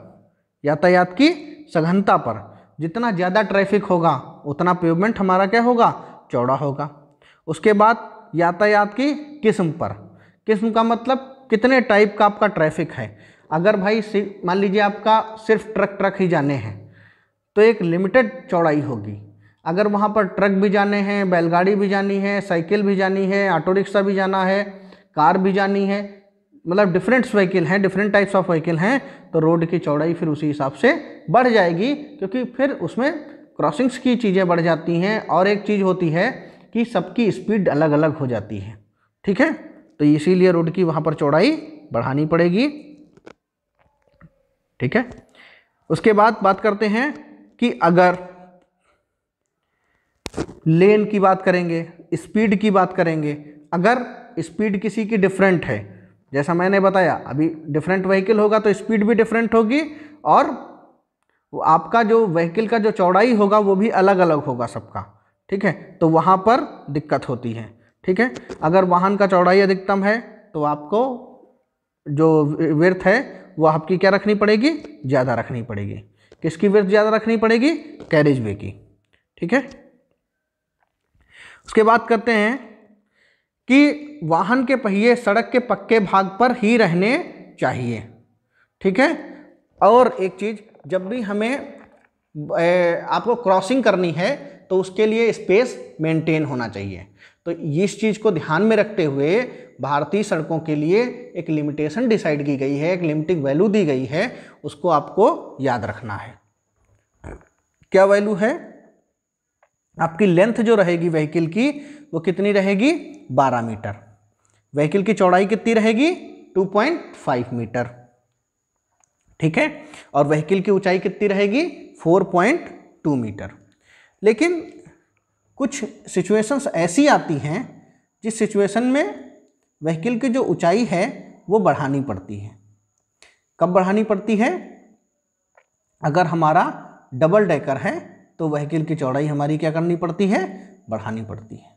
[SPEAKER 1] यातायात की सघनता पर जितना ज़्यादा ट्रैफिक होगा उतना पेवमेंट हमारा क्या होगा चौड़ा होगा उसके बाद यातायात की किस्म पर किस्म का मतलब कितने टाइप का आपका ट्रैफिक है अगर भाई मान लीजिए आपका सिर्फ ट्रक ट्रक ही जाने हैं तो एक लिमिटेड चौड़ाई होगी अगर वहाँ पर ट्रक भी जाने हैं बैलगाड़ी भी जानी है साइकिल भी जानी है ऑटो रिक्शा भी जाना है कार भी जानी है मतलब डिफरेंट्स व्हीकल हैं डिफरेंट टाइप्स ऑफ व्हीकल हैं तो रोड की चौड़ाई फिर उसी हिसाब से बढ़ जाएगी क्योंकि फिर उसमें क्रॉसिंग्स की चीज़ें बढ़ जाती हैं और एक चीज़ होती है कि सबकी स्पीड अलग अलग हो जाती है ठीक है तो इसीलिए रोड की वहाँ पर चौड़ाई बढ़ानी पड़ेगी ठीक है उसके बाद बात करते हैं कि अगर लेन की बात करेंगे स्पीड की बात करेंगे अगर स्पीड किसी की डिफरेंट है जैसा मैंने बताया अभी डिफरेंट व्हीकल होगा तो स्पीड भी डिफरेंट होगी और आपका जो व्हीकल का जो चौड़ाई होगा वो भी अलग अलग होगा सबका ठीक है तो वहाँ पर दिक्कत होती है ठीक है अगर वाहन का चौड़ाई अधिकतम है तो आपको जो वर्थ है वो आपकी क्या रखनी पड़ेगी ज़्यादा रखनी पड़ेगी किसकी वर्थ ज़्यादा रखनी पड़ेगी कैरेज वे की ठीक है उसके बाद करते हैं कि वाहन के पहिए सड़क के पक्के भाग पर ही रहने चाहिए ठीक है और एक चीज़ जब भी हमें आपको क्रॉसिंग करनी है तो उसके लिए स्पेस मेंटेन होना चाहिए तो इस चीज़ को ध्यान में रखते हुए भारतीय सड़कों के लिए एक लिमिटेशन डिसाइड की गई है एक लिमिटिंग वैल्यू दी गई है उसको आपको याद रखना है क्या वैल्यू है आपकी लेंथ जो रहेगी व्हीकल की वो कितनी रहेगी 12 मीटर व्हीकल की चौड़ाई कितनी रहेगी 2.5 मीटर ठीक है और व्हीकल की ऊंचाई कितनी रहेगी 4.2 मीटर लेकिन कुछ सिचुएशंस ऐसी आती हैं जिस सिचुएशन में व्हीकल की जो ऊंचाई है वो बढ़ानी पड़ती है कब बढ़ानी पड़ती है अगर हमारा डबल डेकर है तो वहकिल की चौड़ाई हमारी क्या करनी पड़ती है बढ़ानी पड़ती है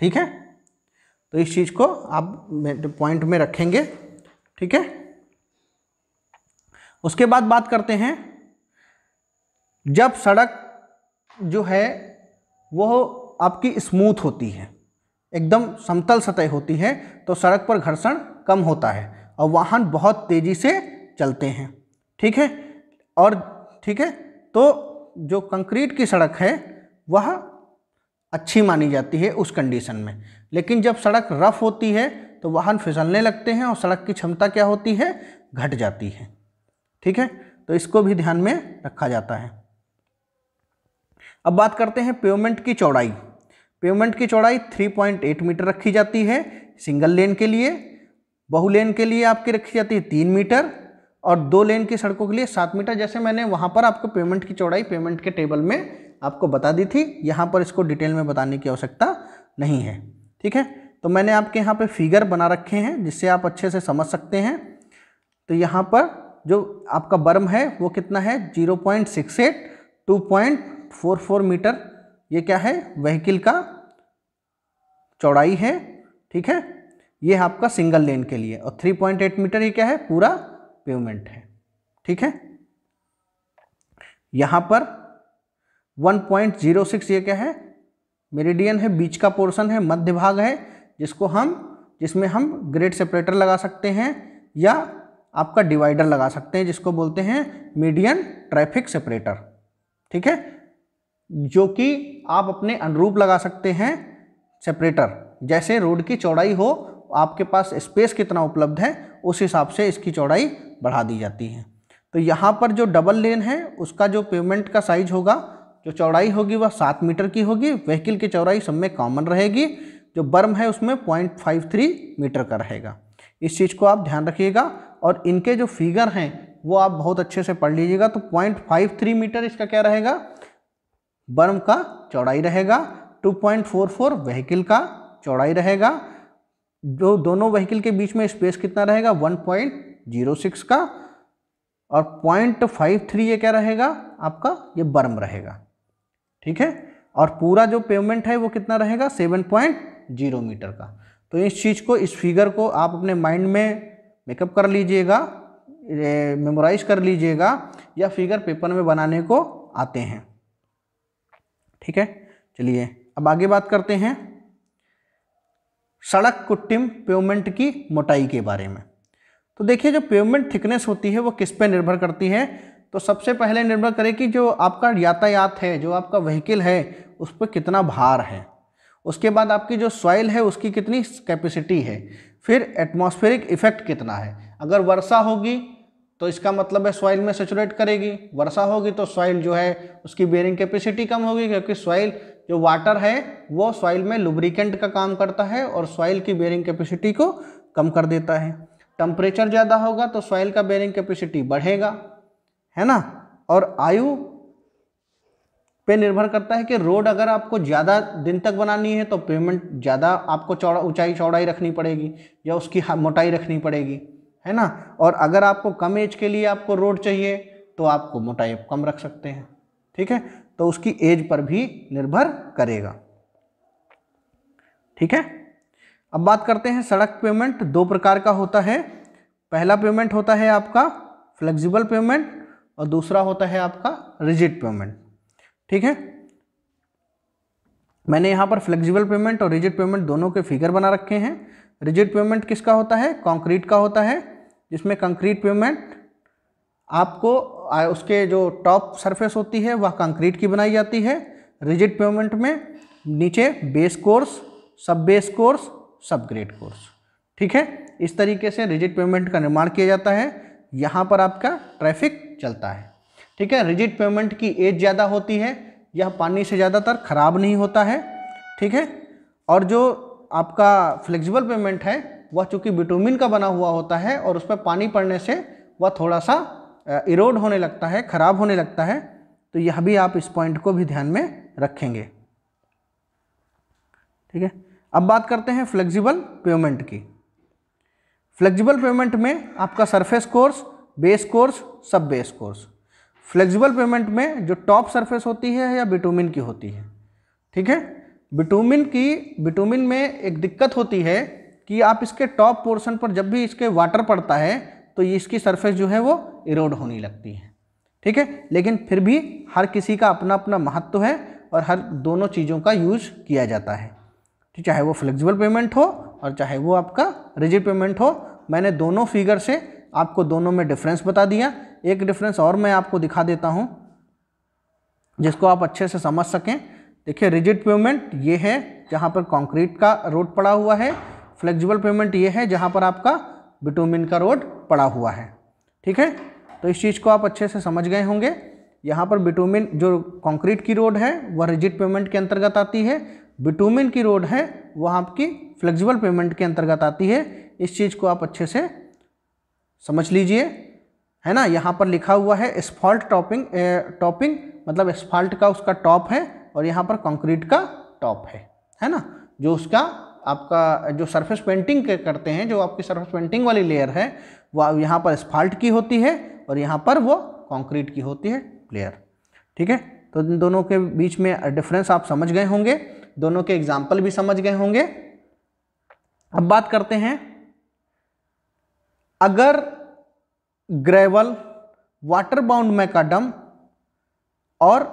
[SPEAKER 1] ठीक है तो इस चीज़ को आप पॉइंट में रखेंगे ठीक है उसके बाद बात करते हैं जब सड़क जो है वो आपकी स्मूथ होती है एकदम समतल सतह होती है तो सड़क पर घर्षण कम होता है और वाहन बहुत तेज़ी से चलते हैं ठीक है और ठीक है तो जो कंक्रीट की सड़क है वह अच्छी मानी जाती है उस कंडीशन में लेकिन जब सड़क रफ होती है तो वाहन फिसलने लगते हैं और सड़क की क्षमता क्या होती है घट जाती है ठीक है तो इसको भी ध्यान में रखा जाता है अब बात करते हैं पेमेंट की चौड़ाई पेमेंट की चौड़ाई 3.8 मीटर रखी जाती है सिंगल लेन के लिए बहुलेन के लिए आपकी रखी जाती है तीन मीटर और दो लेन की सड़कों के लिए सात मीटर जैसे मैंने वहाँ पर आपको पेमेंट की चौड़ाई पेमेंट के टेबल में आपको बता दी थी यहाँ पर इसको डिटेल में बताने की आवश्यकता नहीं है ठीक है तो मैंने आपके यहाँ पे फिगर बना रखे हैं जिससे आप अच्छे से समझ सकते हैं तो यहाँ पर जो आपका बर्म है वो कितना है zero point point six eight two four four metre ये क्या है व्हीकल का चौड़ाई है ठीक है ये है आपका सिंगल लेन के लिए और थ्री पॉइंट एट मीटर ये क्या है पूरा पेमेंट है ठीक है यहाँ पर 1.06 ये क्या है मेरिडियन है बीच का पोर्शन है मध्य भाग है जिसको हम जिसमें हम ग्रेड सेपरेटर लगा सकते हैं या आपका डिवाइडर लगा सकते हैं जिसको बोलते हैं मीडियन ट्रैफिक सेपरेटर ठीक है जो कि आप अपने अनुरूप लगा सकते हैं सेपरेटर जैसे रोड की चौड़ाई हो आपके पास स्पेस कितना उपलब्ध है उस हिसाब से इसकी चौड़ाई बढ़ा दी जाती है तो यहाँ पर जो डबल लेन है उसका जो पेमेंट का साइज होगा जो चौड़ाई होगी वह सात मीटर की होगी व्हीकल की चौड़ाई सब में कॉमन रहेगी जो बर्म है उसमें पॉइंट फाइव थ्री मीटर का रहेगा इस चीज़ को आप ध्यान रखिएगा और इनके जो फिगर हैं वो आप बहुत अच्छे से पढ़ लीजिएगा तो पॉइंट फाइव थ्री मीटर इसका क्या रहेगा बर्म का चौड़ाई रहेगा two point four four vehicle का चौड़ाई रहेगा जो दोनों व्हीकल के बीच में स्पेस कितना रहेगा 1.06 का और 0.53 ये क्या रहेगा आपका ये बर्म रहेगा ठीक है और पूरा जो पेमेंट है वो कितना रहेगा 7.0 मीटर का तो इस चीज़ को इस फिगर को आप अपने माइंड में मेकअप कर लीजिएगा मेमोराइज कर लीजिएगा या फिगर पेपर में बनाने को आते हैं ठीक है चलिए अब आगे बात करते हैं सड़क कुट्टिम पेमेंट की मोटाई के बारे में तो देखिए जो पेमेंट थिकनेस होती है वो किस पे निर्भर करती है तो सबसे पहले निर्भर करे कि जो आपका यातायात है जो आपका व्हीकल है उस पर कितना भार है उसके बाद आपकी जो सॉइल है उसकी कितनी कैपेसिटी है फिर एटमॉस्फेरिक इफ़ेक्ट कितना है अगर वर्षा होगी तो इसका मतलब है सॉइल में सेचुरेट करेगी वर्षा होगी तो सॉइल जो है उसकी बेयरिंग कैपेसिटी कम होगी क्योंकि सॉइल जो वाटर है वो सॉइल में लुब्रिकेंट का काम करता है और सॉइल की बेरिंग कैपेसिटी को कम कर देता है टम्परेचर ज़्यादा होगा तो सॉइल का बेरिंग कैपेसिटी बढ़ेगा है ना और आयु पे निर्भर करता है कि रोड अगर आपको ज़्यादा दिन तक बनानी है तो पेमेंट ज़्यादा आपको चौड़ा ऊंचाई चौड़ाई रखनी पड़ेगी या उसकी मोटाई रखनी पड़ेगी है ना और अगर आपको कम एज के लिए आपको रोड चाहिए तो आपको मोटाई कम रख सकते हैं ठीक है तो उसकी एज पर भी निर्भर करेगा ठीक है अब बात करते हैं सड़क पेमेंट दो प्रकार का होता है पहला पेमेंट होता है आपका फ्लेक्सिबल पेमेंट और दूसरा होता है आपका रिजिड पेमेंट ठीक है मैंने यहाँ पर फ्लेक्सिबल पेमेंट और रिजिड पेमेंट दोनों के फिगर बना रखे हैं रिजिड पेमेंट किसका होता है कंक्रीट का होता है जिसमें कंक्रीट पेमेंट आपको उसके जो टॉप सरफेस होती है वह कंक्रीट की बनाई जाती है रिजिड पेमेंट में नीचे base course sub base course sub grade course ठीक है इस तरीके से रिजिड पेमेंट का निर्माण किया जाता है यहाँ पर आपका ट्रैफिक चलता है ठीक है रिजिड पेमेंट की एज ज़्यादा होती है यह पानी से ज़्यादातर खराब नहीं होता है ठीक है और जो आपका फ्लेक्सिबल पेमेंट है वह चूँकि बिटोमिन का बना हुआ होता है और उस पर पानी पड़ने से वह थोड़ा सा इरोड होने लगता है ख़राब होने लगता है तो यह भी आप इस पॉइंट को भी ध्यान में रखेंगे ठीक है अब बात करते हैं फ्लेक्सिबल पेमेंट की फ्लेक्सिबल पेमेंट में आपका surface course base course sub base course flexible pavement में जो टॉप सरफेस होती है या बिटूमिन की होती है ठीक है बिटूमिन की बिटूमिन में एक दिक्कत होती है कि आप इसके टॉप पोर्शन पर जब भी इसके वाटर पड़ता है तो इसकी सरफेस जो है वो इरोड होने लगती है ठीक है लेकिन फिर भी हर किसी का अपना अपना महत्व है और हर दोनों चीज़ों का यूज किया जाता है ठीक तो चाहे वो फ्लेक्सिबल पेमेंट हो और चाहे वो आपका रिजिड पेमेंट हो मैंने दोनों फिगर से आपको दोनों में डिफरेंस बता दिया एक डिफरेंस और मैं आपको दिखा देता हूँ जिसको आप अच्छे से समझ सकें देखिए रिजिड पेमेंट ये है जहाँ पर कंक्रीट का रोड पड़ा हुआ है फ्लेक्सिबल पेमेंट ये है जहाँ पर आपका बिटोमिन का रोड पड़ा हुआ है ठीक है तो इस चीज़ को आप अच्छे से समझ गए होंगे यहाँ पर बिटूमिन जो कंक्रीट की रोड है वह रिजिड पेमेंट के अंतर्गत आती है बिटूमिन की रोड है वह आपकी फ्लेक्सिबल पेमेंट के अंतर्गत आती है इस चीज़ को आप अच्छे से समझ लीजिए है ना यहाँ पर लिखा हुआ है स्फॉल्ट टॉपिंग टॉपिंग मतलब स्फॉल्ट का उसका टॉप है और यहाँ पर कंक्रीट का टॉप है है ना जो उसका आपका जो सरफेस पेंटिंग करते हैं जो आपकी सरफेस पेंटिंग वाली लेयर है वह यहाँ पर स्फाल्ट की होती है और यहाँ पर वो कॉन्क्रीट की होती है प्लेयर ठीक है तो इन दोनों के बीच में डिफरेंस आप समझ गए होंगे दोनों के एग्जाम्पल भी समझ गए होंगे अब बात करते हैं अगर ग्रेवल वाटर बाउंड मैकाडम और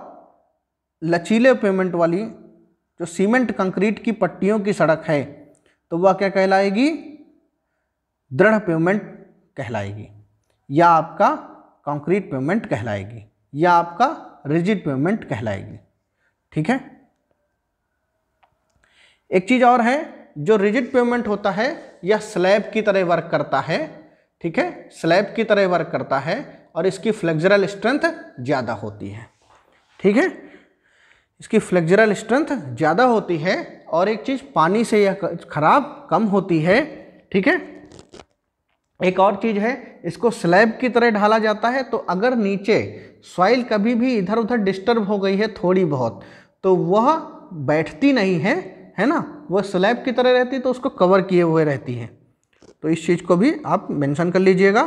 [SPEAKER 1] लचीले पेमेंट वाली जो सीमेंट कंक्रीट की पट्टियों की सड़क है तो वह क्या कहलाएगी दृढ़ पेमेंट कहलाएगी या आपका कॉन्क्रीट पेमेंट कहलाएगी या आपका रिजिड पेमेंट कहलाएगी ठीक है एक चीज़ और है जो रिजिड पेमेंट होता है यह स्लैब की तरह वर्क करता है ठीक है स्लैब की तरह वर्क करता है और इसकी फ्लेक्जरल स्ट्रेंथ ज़्यादा होती है ठीक है इसकी फ्लेक्जरल स्ट्रेंथ ज़्यादा होती है और एक चीज़ पानी से यह खराब कम होती है ठीक है एक और चीज़ है इसको स्लैब की तरह ढाला जाता है तो अगर नीचे सॉइल कभी भी इधर उधर डिस्टर्ब हो गई है थोड़ी बहुत तो वह बैठती नहीं है है ना वह स्लैब की तरह रहती तो उसको कवर किए हुए रहती है तो इस चीज़ को भी आप मेंशन कर लीजिएगा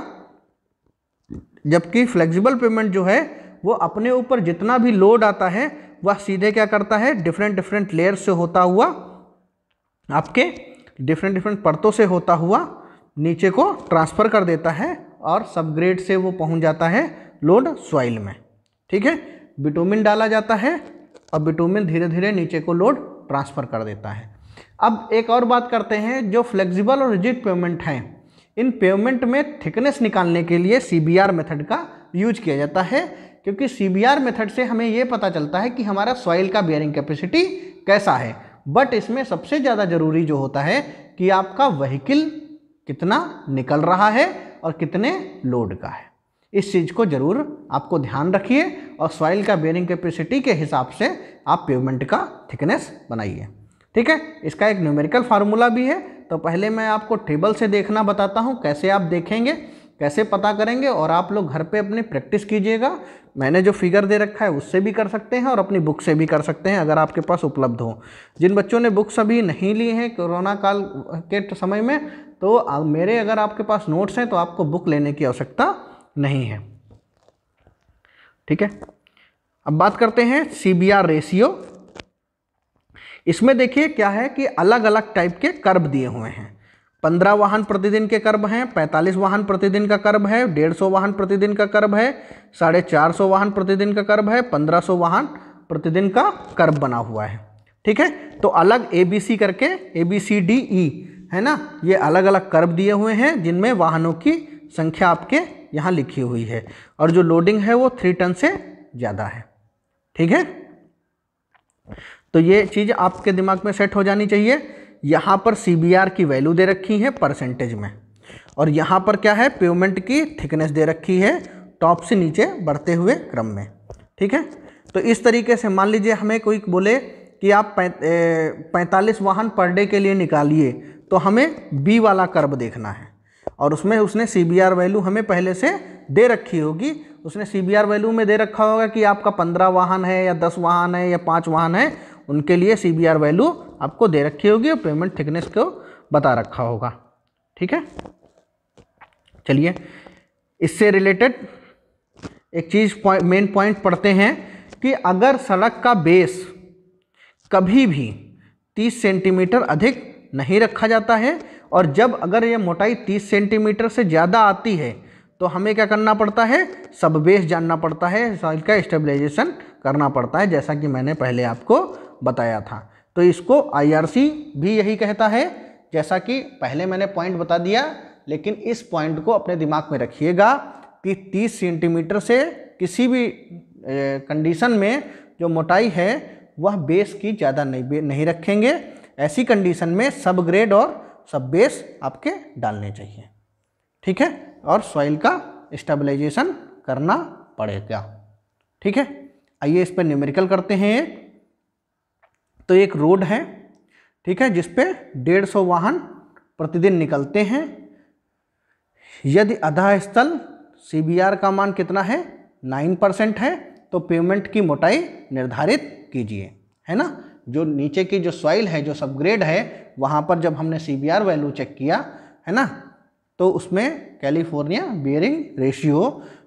[SPEAKER 1] जबकि फ्लेक्सिबल पेमेंट जो है वो अपने ऊपर जितना भी लोड आता है वह सीधे क्या करता है डिफरेंट डिफरेंट लेयर से होता हुआ आपके डिफरेंट डिफरेंट परतों से होता हुआ नीचे को ट्रांसफ़र कर देता है और सबग्रेड से वो पहुंच जाता है लोड सॉइल में ठीक है बिटोमिन डाला जाता है और बिटोमिन धीरे धीरे नीचे को लोड ट्रांसफ़र कर देता है अब एक और बात करते हैं जो फ्लेक्सिबल और रिजिट पेमेंट हैं इन पेमेंट में थिकनेस निकालने के लिए सी मेथड का यूज किया जाता है क्योंकि सी मेथड से हमें ये पता चलता है कि हमारा सॉइल का बियरिंग कैपेसिटी कैसा है बट इसमें सबसे ज़्यादा ज़रूरी जो होता है कि आपका वहीकिल कितना निकल रहा है और कितने लोड का है इस चीज़ को ज़रूर आपको ध्यान रखिए और सॉइल का बेरिंग कैपेसिटी के हिसाब से आप पेवमेंट का थिकनेस बनाइए ठीक है इसका एक न्यूमेरिकल फार्मूला भी है तो पहले मैं आपको टेबल से देखना बताता हूँ कैसे आप देखेंगे कैसे पता करेंगे और आप लोग घर पे अपने प्रैक्टिस कीजिएगा मैंने जो फिगर दे रखा है उससे भी कर सकते हैं और अपनी बुक से भी कर सकते हैं अगर आपके पास उपलब्ध हो जिन बच्चों ने बुक्स अभी नहीं ली हैं कोरोना काल के समय में तो मेरे अगर आपके पास नोट्स हैं तो आपको बुक लेने की आवश्यकता नहीं है ठीक है अब बात करते हैं सी रेशियो इसमें देखिए क्या है कि अलग अलग टाइप के कर्व दिए हुए हैं पंद्रह वाहन प्रतिदिन के कर्ब हैं पैंतालीस वाहन प्रतिदिन का कर्ब है डेढ़ सौ वाहन प्रतिदिन का कर्ब है साढ़े चार सौ वाहन प्रतिदिन का कर्ब है पंद्रह सौ वाहन प्रतिदिन का कर्ब बना हुआ है ठीक है तो अलग ए बी सी करके A B C D E है ना ये अलग अलग कर्ब दिए हुए हैं जिनमें वाहनों की संख्या आपके यहाँ लिखी हुई है और जो लोडिंग है वो थ्री टन से ज़्यादा है ठीक है तो ये चीज़ आपके दिमाग में सेट हो जानी चाहिए यहाँ पर सी की वैल्यू दे रखी है परसेंटेज में और यहाँ पर क्या है पेमेंट की थिकनेस दे रखी है टॉप से नीचे बढ़ते हुए क्रम में ठीक है तो इस तरीके से मान लीजिए हमें कोई बोले कि आप पैंतालीस वाहन पर डे के लिए निकालिए तो हमें बी वाला कर्व देखना है और उसमें उसने सी वैल्यू हमें पहले से दे रखी होगी उसने सी वैल्यू में दे रखा होगा कि आपका पंद्रह वाहन है या दस वाहन है या पाँच वाहन है उनके लिए सी बी आर वैल्यू आपको दे रखी होगी और पेमेंट थिकनेस को बता रखा होगा ठीक है चलिए इससे रिलेटेड एक चीज़ मेन पॉइंट पढ़ते हैं कि अगर सड़क का बेस कभी भी 30 सेंटीमीटर अधिक नहीं रखा जाता है और जब अगर ये मोटाई 30 सेंटीमीटर से ज़्यादा आती है तो हमें क्या करना पड़ता है सब बेस जानना पड़ता है सॉइल का स्टेबलाइजेशन करना पड़ता है जैसा कि मैंने पहले आपको बताया था तो इसको आईआरसी भी यही कहता है जैसा कि पहले मैंने पॉइंट बता दिया लेकिन इस पॉइंट को अपने दिमाग में रखिएगा कि 30 सेंटीमीटर से किसी भी कंडीशन में जो मोटाई है वह बेस की ज़्यादा नहीं नहीं रखेंगे ऐसी कंडीशन में सब ग्रेड और सब बेस आपके डालने चाहिए ठीक है और सॉइल का स्टेबलाइजेशन करना पड़ेगा ठीक है आइए इस पर न्यूमेरिकल करते हैं एक तो एक रोड है ठीक है जिसपे डेढ़ सौ वाहन प्रतिदिन निकलते हैं यदि आधा स्थल सी का मान कितना है नाइन परसेंट है तो पेमेंट की मोटाई निर्धारित कीजिए है ना जो नीचे की जो सॉइल है जो सबग्रेड है वहाँ पर जब हमने सी वैल्यू चेक किया है ना तो उसमें कैलिफोर्निया बियरिंग रेशियो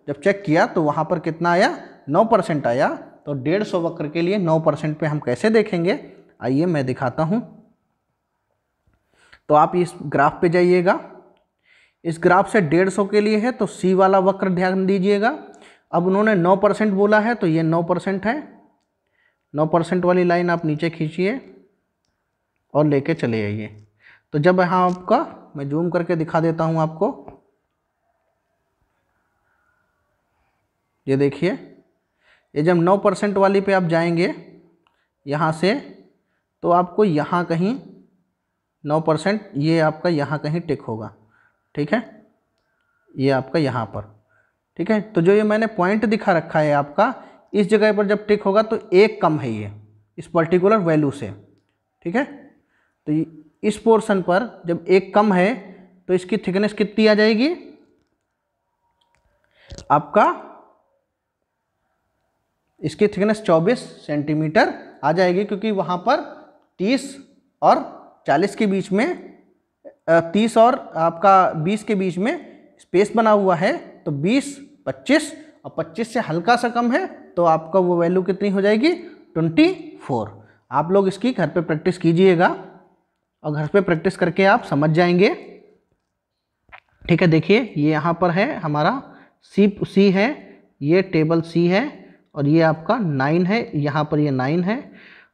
[SPEAKER 1] जब चेक किया तो वहाँ पर कितना आया नौ परसेंट आया तो डेढ़ सौ वक्र के लिए नौ परसेंट पर हम कैसे देखेंगे आइए मैं दिखाता हूँ तो आप इस ग्राफ पे जाइएगा इस ग्राफ से डेढ़ सौ के लिए है तो सी वाला वक्र ध्यान दीजिएगा अब उन्होंने नौ परसेंट बोला है तो ये नौ परसेंट है नौ परसेंट वाली लाइन आप नीचे खींचिए और लेके चले आइए तो जब यहाँ आपका मैं जूम करके दिखा देता हूँ आपको ये देखिए ये जब नौ परसेंट वाली पे आप जाएंगे यहाँ से तो आपको यहाँ कहीं नौ परसेंट ये आपका यहाँ कहीं टिक होगा ठीक है ये आपका यहाँ पर ठीक है तो जो ये मैंने पॉइंट दिखा रखा है आपका इस जगह पर जब टिक होगा तो एक कम है ये इस पर्टिकुलर वैल्यू से ठीक है तो इस पोर्शन पर जब एक कम है तो इसकी थिकनेस कितनी आ जाएगी आपका इसकी थिकनेस 24 सेंटीमीटर आ जाएगी क्योंकि वहाँ पर 30 और 40 के बीच में 30 और आपका 20 के बीच में स्पेस बना हुआ है तो 20 25 और 25 से हल्का सा कम है तो आपका वो वैल्यू कितनी हो जाएगी 24 आप लोग इसकी घर पे प्रैक्टिस कीजिएगा और घर पे प्रैक्टिस करके आप समझ जाएंगे ठीक है देखिए ये यहाँ पर है हमारा सी सी है ये टेबल सी है और ये आपका नाइन है यहाँ पर ये नाइन है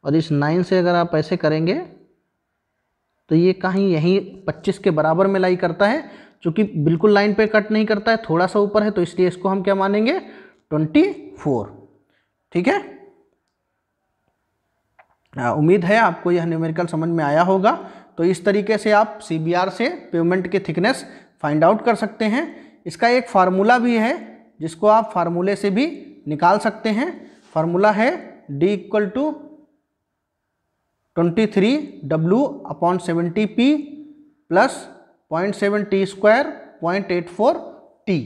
[SPEAKER 1] और इस नाइन से अगर आप ऐसे करेंगे तो ये कहीं यहीं पच्चीस के बराबर में लाई करता है चूँकि बिल्कुल लाइन पे कट नहीं करता है थोड़ा सा ऊपर है तो इसलिए इसको हम क्या मानेंगे ट्वेंटी फोर ठीक है आ, उम्मीद है आपको यह न्यूमेरिकल समझ में आया होगा तो इस तरीके से आप सी से पेमेंट की थिकनेस फाइंड आउट कर सकते हैं इसका एक फार्मूला भी है जिसको आप फार्मूले से भी निकाल सकते हैं फार्मूला है D equal to twenty three W upon seventy P plus point seven T square point eight four T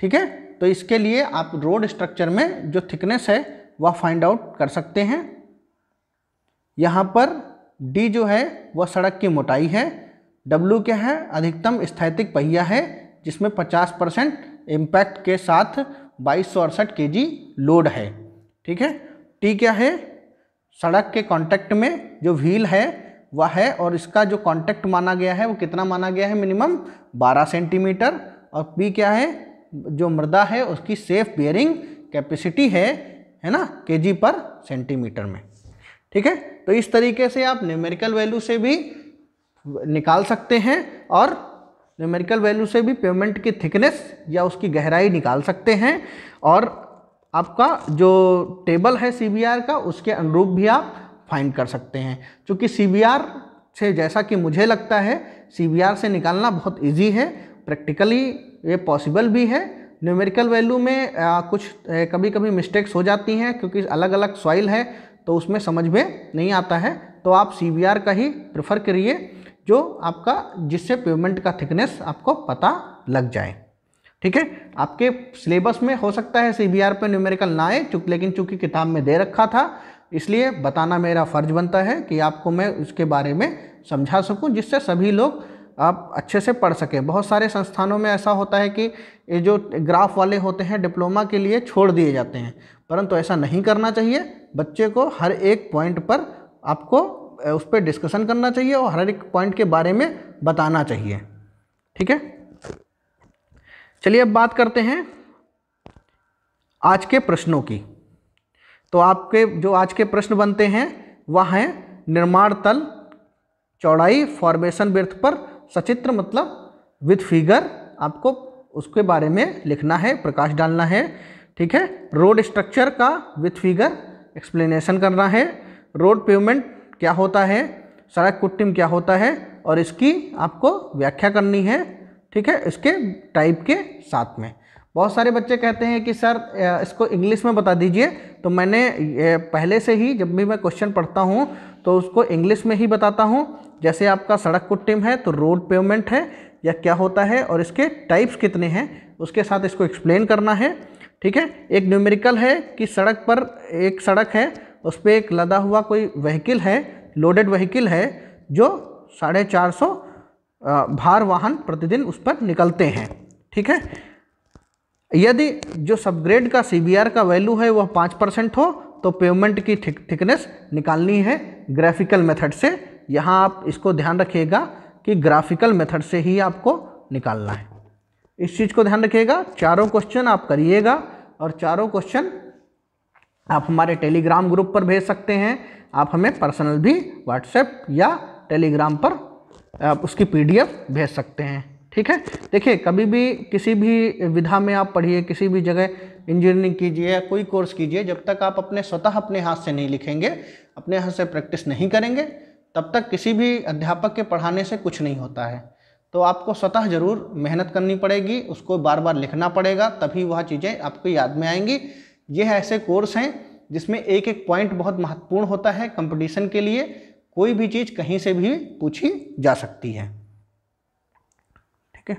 [SPEAKER 1] ठीक है तो इसके लिए आप रोड स्ट्रक्चर में जो थिकनेस है वह फाइंड आउट कर सकते हैं यहाँ पर डी जो है वह सड़क की मोटाई है डब्लू क्या है अधिकतम स्थैतिक पहिया है जिसमें 50 परसेंट इम्पैक्ट के साथ बाईस सौ अड़सठ के जी लोड है ठीक है टी क्या है सड़क के कांटेक्ट में जो व्हील है वह है और इसका जो कांटेक्ट माना गया है वो कितना माना गया है मिनिमम 12 सेंटीमीटर और पी क्या है जो मृदा है उसकी सेफ बियरिंग कैपेसिटी है है ना के जी पर सेंटीमीटर में ठीक है तो इस तरीके से आप न्यूमेरिकल वैल्यू से भी निकाल सकते हैं और न्यूमेरिकल वैल्यू से भी पेमेंट की थिकनेस या उसकी गहराई निकाल सकते हैं और आपका जो टेबल है सी का उसके अनुरूप भी आप फाइंड कर सकते हैं क्योंकि सी से जैसा कि मुझे लगता है सी से निकालना बहुत ईजी है प्रैक्टिकली ये पॉसिबल भी है न्यूमेरिकल वैल्यू में आ, कुछ ए, कभी कभी मिस्टेक्स हो जाती हैं क्योंकि अलग अलग सॉइल है तो उसमें समझ में नहीं आता है तो आप सी का ही प्रेफर करिए जो आपका जिससे पेमेंट का थिकनेस आपको पता लग जाए ठीक है आपके सिलेबस में हो सकता है सी बी आर पे न्यूमेरिकल ना आए चुक, लेकिन चूंकि किताब में दे रखा था इसलिए बताना मेरा फ़र्ज बनता है कि आपको मैं उसके बारे में समझा सकूं जिससे सभी लोग आप अच्छे से पढ़ सकें बहुत सारे संस्थानों में ऐसा होता है कि ये जो ग्राफ वाले होते हैं डिप्लोमा के लिए छोड़ दिए जाते हैं परंतु ऐसा नहीं करना चाहिए बच्चे को हर एक पॉइंट पर आपको उस पर डिस्कशन करना चाहिए और हर एक पॉइंट के बारे में बताना चाहिए ठीक है चलिए अब बात करते हैं आज के प्रश्नों की तो आपके जो आज के प्रश्न बनते हैं वह हैं निर्माण तल चौड़ाई फॉर्मेशन बिर्थ पर सचित्र मतलब विथ फिगर आपको उसके बारे में लिखना है प्रकाश डालना है ठीक है रोड स्ट्रक्चर का विथ फिगर एक्सप्लेनेशन करना है रोड पेमेंट क्या होता है सड़क कुट्टिम क्या होता है और इसकी आपको व्याख्या करनी है ठीक है इसके टाइप के साथ में बहुत सारे बच्चे कहते हैं कि सर इसको इंग्लिश में बता दीजिए तो मैंने पहले से ही जब भी मैं क्वेश्चन पढ़ता हूँ तो उसको इंग्लिश में ही बताता हूँ जैसे आपका सड़क कुट्टिम है तो रोड पेमेंट है या क्या होता है और इसके टाइप्स कितने हैं उसके साथ इसको एक्सप्लेन करना है ठीक है एक न्यूमेरिकल है कि सड़क पर एक सड़क है उस पर एक लदा हुआ कोई वहीकिल है लोडेड वहीकल है जो साढ़े चार सौ भार वाहन प्रतिदिन उस पर निकलते हैं ठीक है यदि जो सबग्रेड का सी का वैल्यू है वह पाँच परसेंट हो तो पेमेंट की थिक, थिकनेस निकालनी है ग्राफिकल मेथड से यहाँ आप इसको ध्यान रखिएगा कि ग्राफिकल मेथड से ही आपको निकालना है इस चीज़ को ध्यान रखिएगा चारों क्वेश्चन आप करिएगा और चारों क्वेश्चन आप हमारे टेलीग्राम ग्रुप पर भेज सकते हैं आप हमें पर्सनल भी व्हाट्सएप या टेलीग्राम पर आप उसकी पीडीएफ भेज सकते हैं ठीक है देखिए कभी भी किसी भी विधा में आप पढ़िए किसी भी जगह इंजीनियरिंग कीजिए या कोई कोर्स कीजिए जब तक आप अपने स्वतः अपने हाथ से नहीं लिखेंगे अपने हाथ से प्रैक्टिस नहीं करेंगे तब तक किसी भी अध्यापक के पढ़ाने से कुछ नहीं होता है तो आपको स्वतः ज़रूर मेहनत करनी पड़ेगी उसको बार बार लिखना पड़ेगा तभी वह चीज़ें आपको याद में आएंगी ये ऐसे कोर्स हैं जिसमें एक एक पॉइंट बहुत महत्वपूर्ण होता है कंपटीशन के लिए कोई भी चीज़ कहीं से भी पूछी जा सकती है ठीक है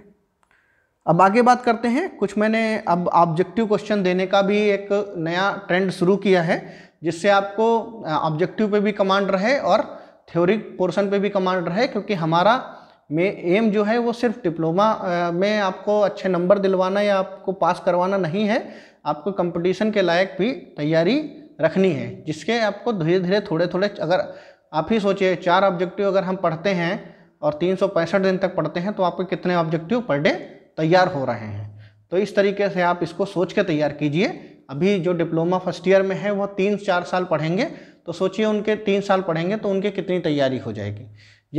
[SPEAKER 1] अब आगे बात करते हैं कुछ मैंने अब ऑब्जेक्टिव क्वेश्चन देने का भी एक नया ट्रेंड शुरू किया है जिससे आपको ऑब्जेक्टिव पे भी कमांड रहे और थ्योरिक पोर्शन पे भी कमांड रहे क्योंकि हमारा में एम जो है वो सिर्फ डिप्लोमा में आपको अच्छे नंबर दिलवाना या आपको पास करवाना नहीं है आपको कंपटीशन के लायक भी तैयारी रखनी है जिसके आपको धीरे धीरे थोड़े थोड़े अगर आप ही सोचिए चार ऑब्जेक्टिव अगर हम पढ़ते हैं और तीन दिन तक पढ़ते हैं तो आपके कितने ऑब्जेक्टिव पर डे तैयार हो रहे हैं तो इस तरीके से आप इसको सोच के तैयार कीजिए अभी जो डिप्लोमा फर्स्ट ईयर में है वह तीन चार साल पढ़ेंगे तो सोचिए उनके तीन साल पढ़ेंगे तो उनके कितनी तैयारी हो जाएगी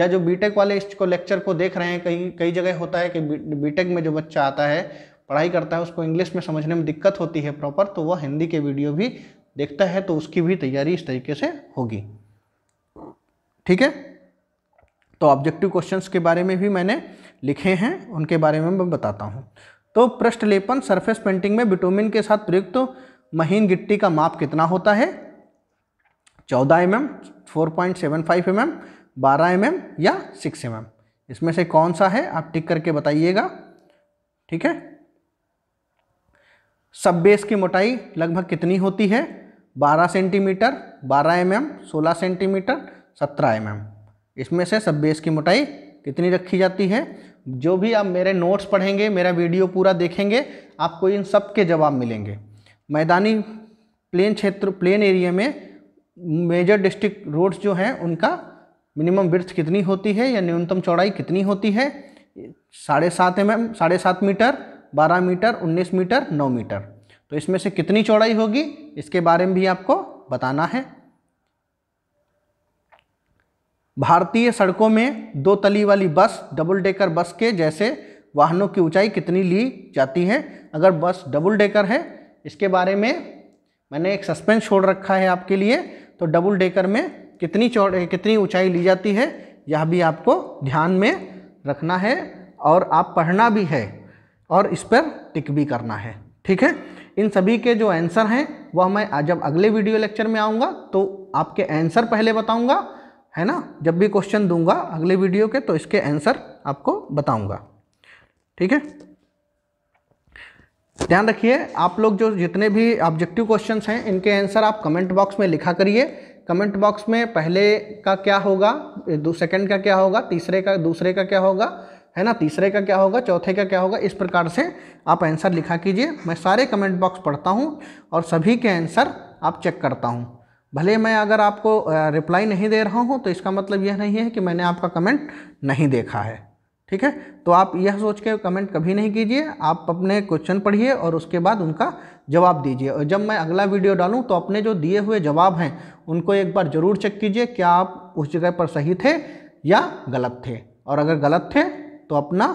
[SPEAKER 1] या जो बीटेक वाले इसको लेक्चर को देख रहे हैं कई कई जगह होता है कि बीटेक में जो बच्चा आता है पढ़ाई करता है उसको इंग्लिश में समझने में दिक्कत होती है प्रॉपर तो वह हिंदी के वीडियो भी देखता है तो उसकी भी तैयारी इस तरीके से होगी ठीक है तो ऑब्जेक्टिव क्वेश्चंस के बारे में भी मैंने लिखे हैं उनके बारे में मैं बताता हूँ तो पृष्ठलेपन सरफेस पेंटिंग में विटोमिन के साथ प्रयुक्त तो महीन गिट्टी का माप कितना होता है चौदह M M four point seven five M M बारह एम एम या सिक्स एम एम इसमें से कौन सा है आप टिक करके बताइएगा ठीक है सब बेस की मोटाई लगभग कितनी होती है 12 centimetre 12 M mm, 16 centimetre 17 M mm. इसमें से सब बेस की मोटाई कितनी रखी जाती है जो भी आप मेरे नोट्स पढ़ेंगे मेरा वीडियो पूरा देखेंगे आपको इन सब के जवाब मिलेंगे मैदानी प्लेन क्षेत्र प्लेन एरिया में मेजर डिस्ट्रिक्ट रोड्स जो हैं उनका मिनिमम विर्थ कितनी होती है या न्यूनतम चौड़ाई कितनी होती है साढ़े सात एम एम साढ़े सात मीटर 12 मीटर 19 मीटर 9 मीटर तो इसमें से कितनी चौड़ाई होगी इसके बारे में भी आपको बताना है भारतीय सड़कों में दो तली वाली बस डबल डेकर बस के जैसे वाहनों की ऊंचाई कितनी ली जाती है अगर बस डबल डेकर है इसके बारे में मैंने एक सस्पेंस छोड़ रखा है आपके लिए तो डबल डेकर में कितनी चौड़ कितनी ऊंचाई ली जाती है यह भी आपको ध्यान में रखना है और आप पढ़ना भी है और इस पर टिक भी करना है ठीक है इन सभी के जो आंसर हैं वह मैं जब अगले वीडियो लेक्चर में आऊँगा तो आपके आंसर पहले बताऊँगा है ना जब भी क्वेश्चन दूंगा अगले वीडियो के तो इसके आंसर आपको बताऊंगा ठीक है ध्यान रखिए आप लोग जो जितने भी ऑब्जेक्टिव क्वेश्चंस हैं इनके आंसर आप कमेंट बॉक्स में लिखा करिए कमेंट बॉक्स में पहले का क्या होगा सेकंड का क्या होगा तीसरे का दूसरे का क्या होगा है ना तीसरे का क्या होगा चौथे का क्या होगा इस प्रकार से आप आंसर लिखा कीजिए मैं सारे कमेंट बॉक्स पढ़ता हूँ और सभी के आंसर आप चेक करता हूँ भले मैं अगर आपको रिप्लाई नहीं दे रहा हूँ तो इसका मतलब यह नहीं है कि मैंने आपका कमेंट नहीं देखा है ठीक है तो आप यह सोच के कमेंट कभी नहीं कीजिए आप अपने क्वेश्चन पढ़िए और उसके बाद उनका जवाब दीजिए और जब मैं अगला वीडियो डालूं तो अपने जो दिए हुए जवाब हैं उनको एक बार ज़रूर चेक कीजिए क्या आप उस जगह पर सही थे या गलत थे और अगर गलत थे तो अपना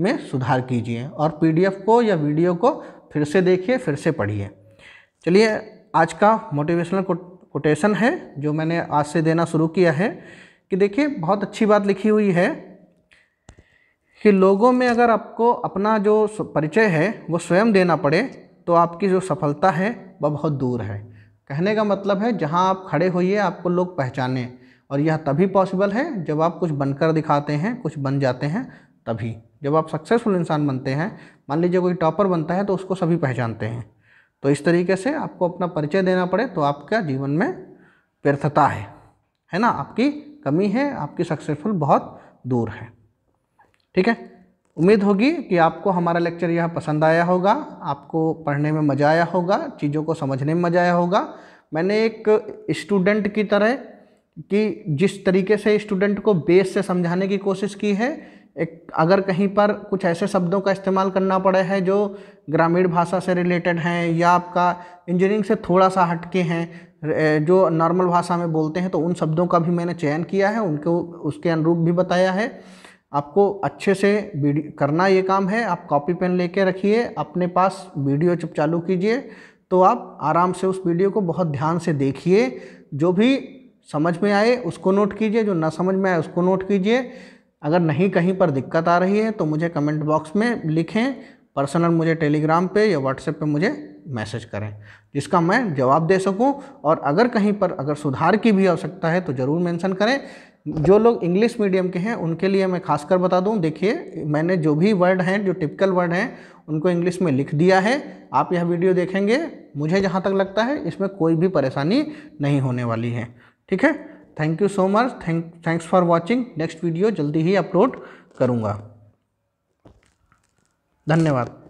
[SPEAKER 1] में सुधार कीजिए और पीडीएफ को या वीडियो को फिर से देखिए फिर से पढ़िए चलिए आज का मोटिवेशनल कोटेशन है जो मैंने आज से देना शुरू किया है कि देखिए बहुत अच्छी बात लिखी हुई है कि लोगों में अगर आपको अपना जो परिचय है वो स्वयं देना पड़े तो आपकी जो सफलता है वह बहुत दूर है कहने का मतलब है जहाँ आप खड़े होइए आपको लोग पहचानें और यह तभी पॉसिबल है जब आप कुछ बनकर दिखाते हैं कुछ बन जाते हैं तभी जब आप सक्सेसफुल इंसान बनते हैं मान लीजिए कोई टॉपर बनता है तो उसको सभी पहचानते हैं तो इस तरीके से आपको अपना परिचय देना पड़े तो आपका जीवन में व्यर्थता है है ना आपकी कमी है आपकी सक्सेसफुल बहुत दूर है ठीक है उम्मीद होगी कि आपको हमारा लेक्चर यह पसंद आया होगा आपको पढ़ने में मज़ा आया होगा चीज़ों को समझने में मज़ा आया होगा मैंने एक स्टूडेंट की तरह कि जिस तरीके से स्टूडेंट को बेस से समझाने की कोशिश की है एक अगर कहीं पर कुछ ऐसे शब्दों का इस्तेमाल करना पड़े है जो ग्रामीण भाषा से रिलेटेड हैं या आपका इंजीनियरिंग से थोड़ा सा हटके हैं जो नॉर्मल भाषा में बोलते हैं तो उन शब्दों का भी मैंने चयन किया है उनको उसके अनुरूप भी बताया है आपको अच्छे से करना ये काम है आप कॉपी पेन ले रखिए अपने पास वीडियो जब चालू कीजिए तो आप आराम से उस वीडियो को बहुत ध्यान से देखिए जो भी समझ में आए उसको नोट कीजिए जो ना समझ में आए उसको नोट कीजिए अगर नहीं कहीं पर दिक्कत आ रही है तो मुझे कमेंट बॉक्स में लिखें पर्सनल मुझे टेलीग्राम पे या व्हाट्सएप पे मुझे मैसेज करें जिसका मैं जवाब दे सकूं और अगर कहीं पर अगर सुधार की भी आवश्यकता है तो ज़रूर मेंशन करें जो लोग इंग्लिश मीडियम के हैं उनके लिए मैं खासकर बता दूं देखिए मैंने जो भी वर्ड हैं जो टिपिकल वर्ड हैं उनको इंग्लिश में लिख दिया है आप यह वीडियो देखेंगे मुझे जहाँ तक लगता है इसमें कोई भी परेशानी नहीं होने वाली है ठीक है thank you so much thank thanks for watching next video जल्दी ही अपलोड करूँगा धन्यवाद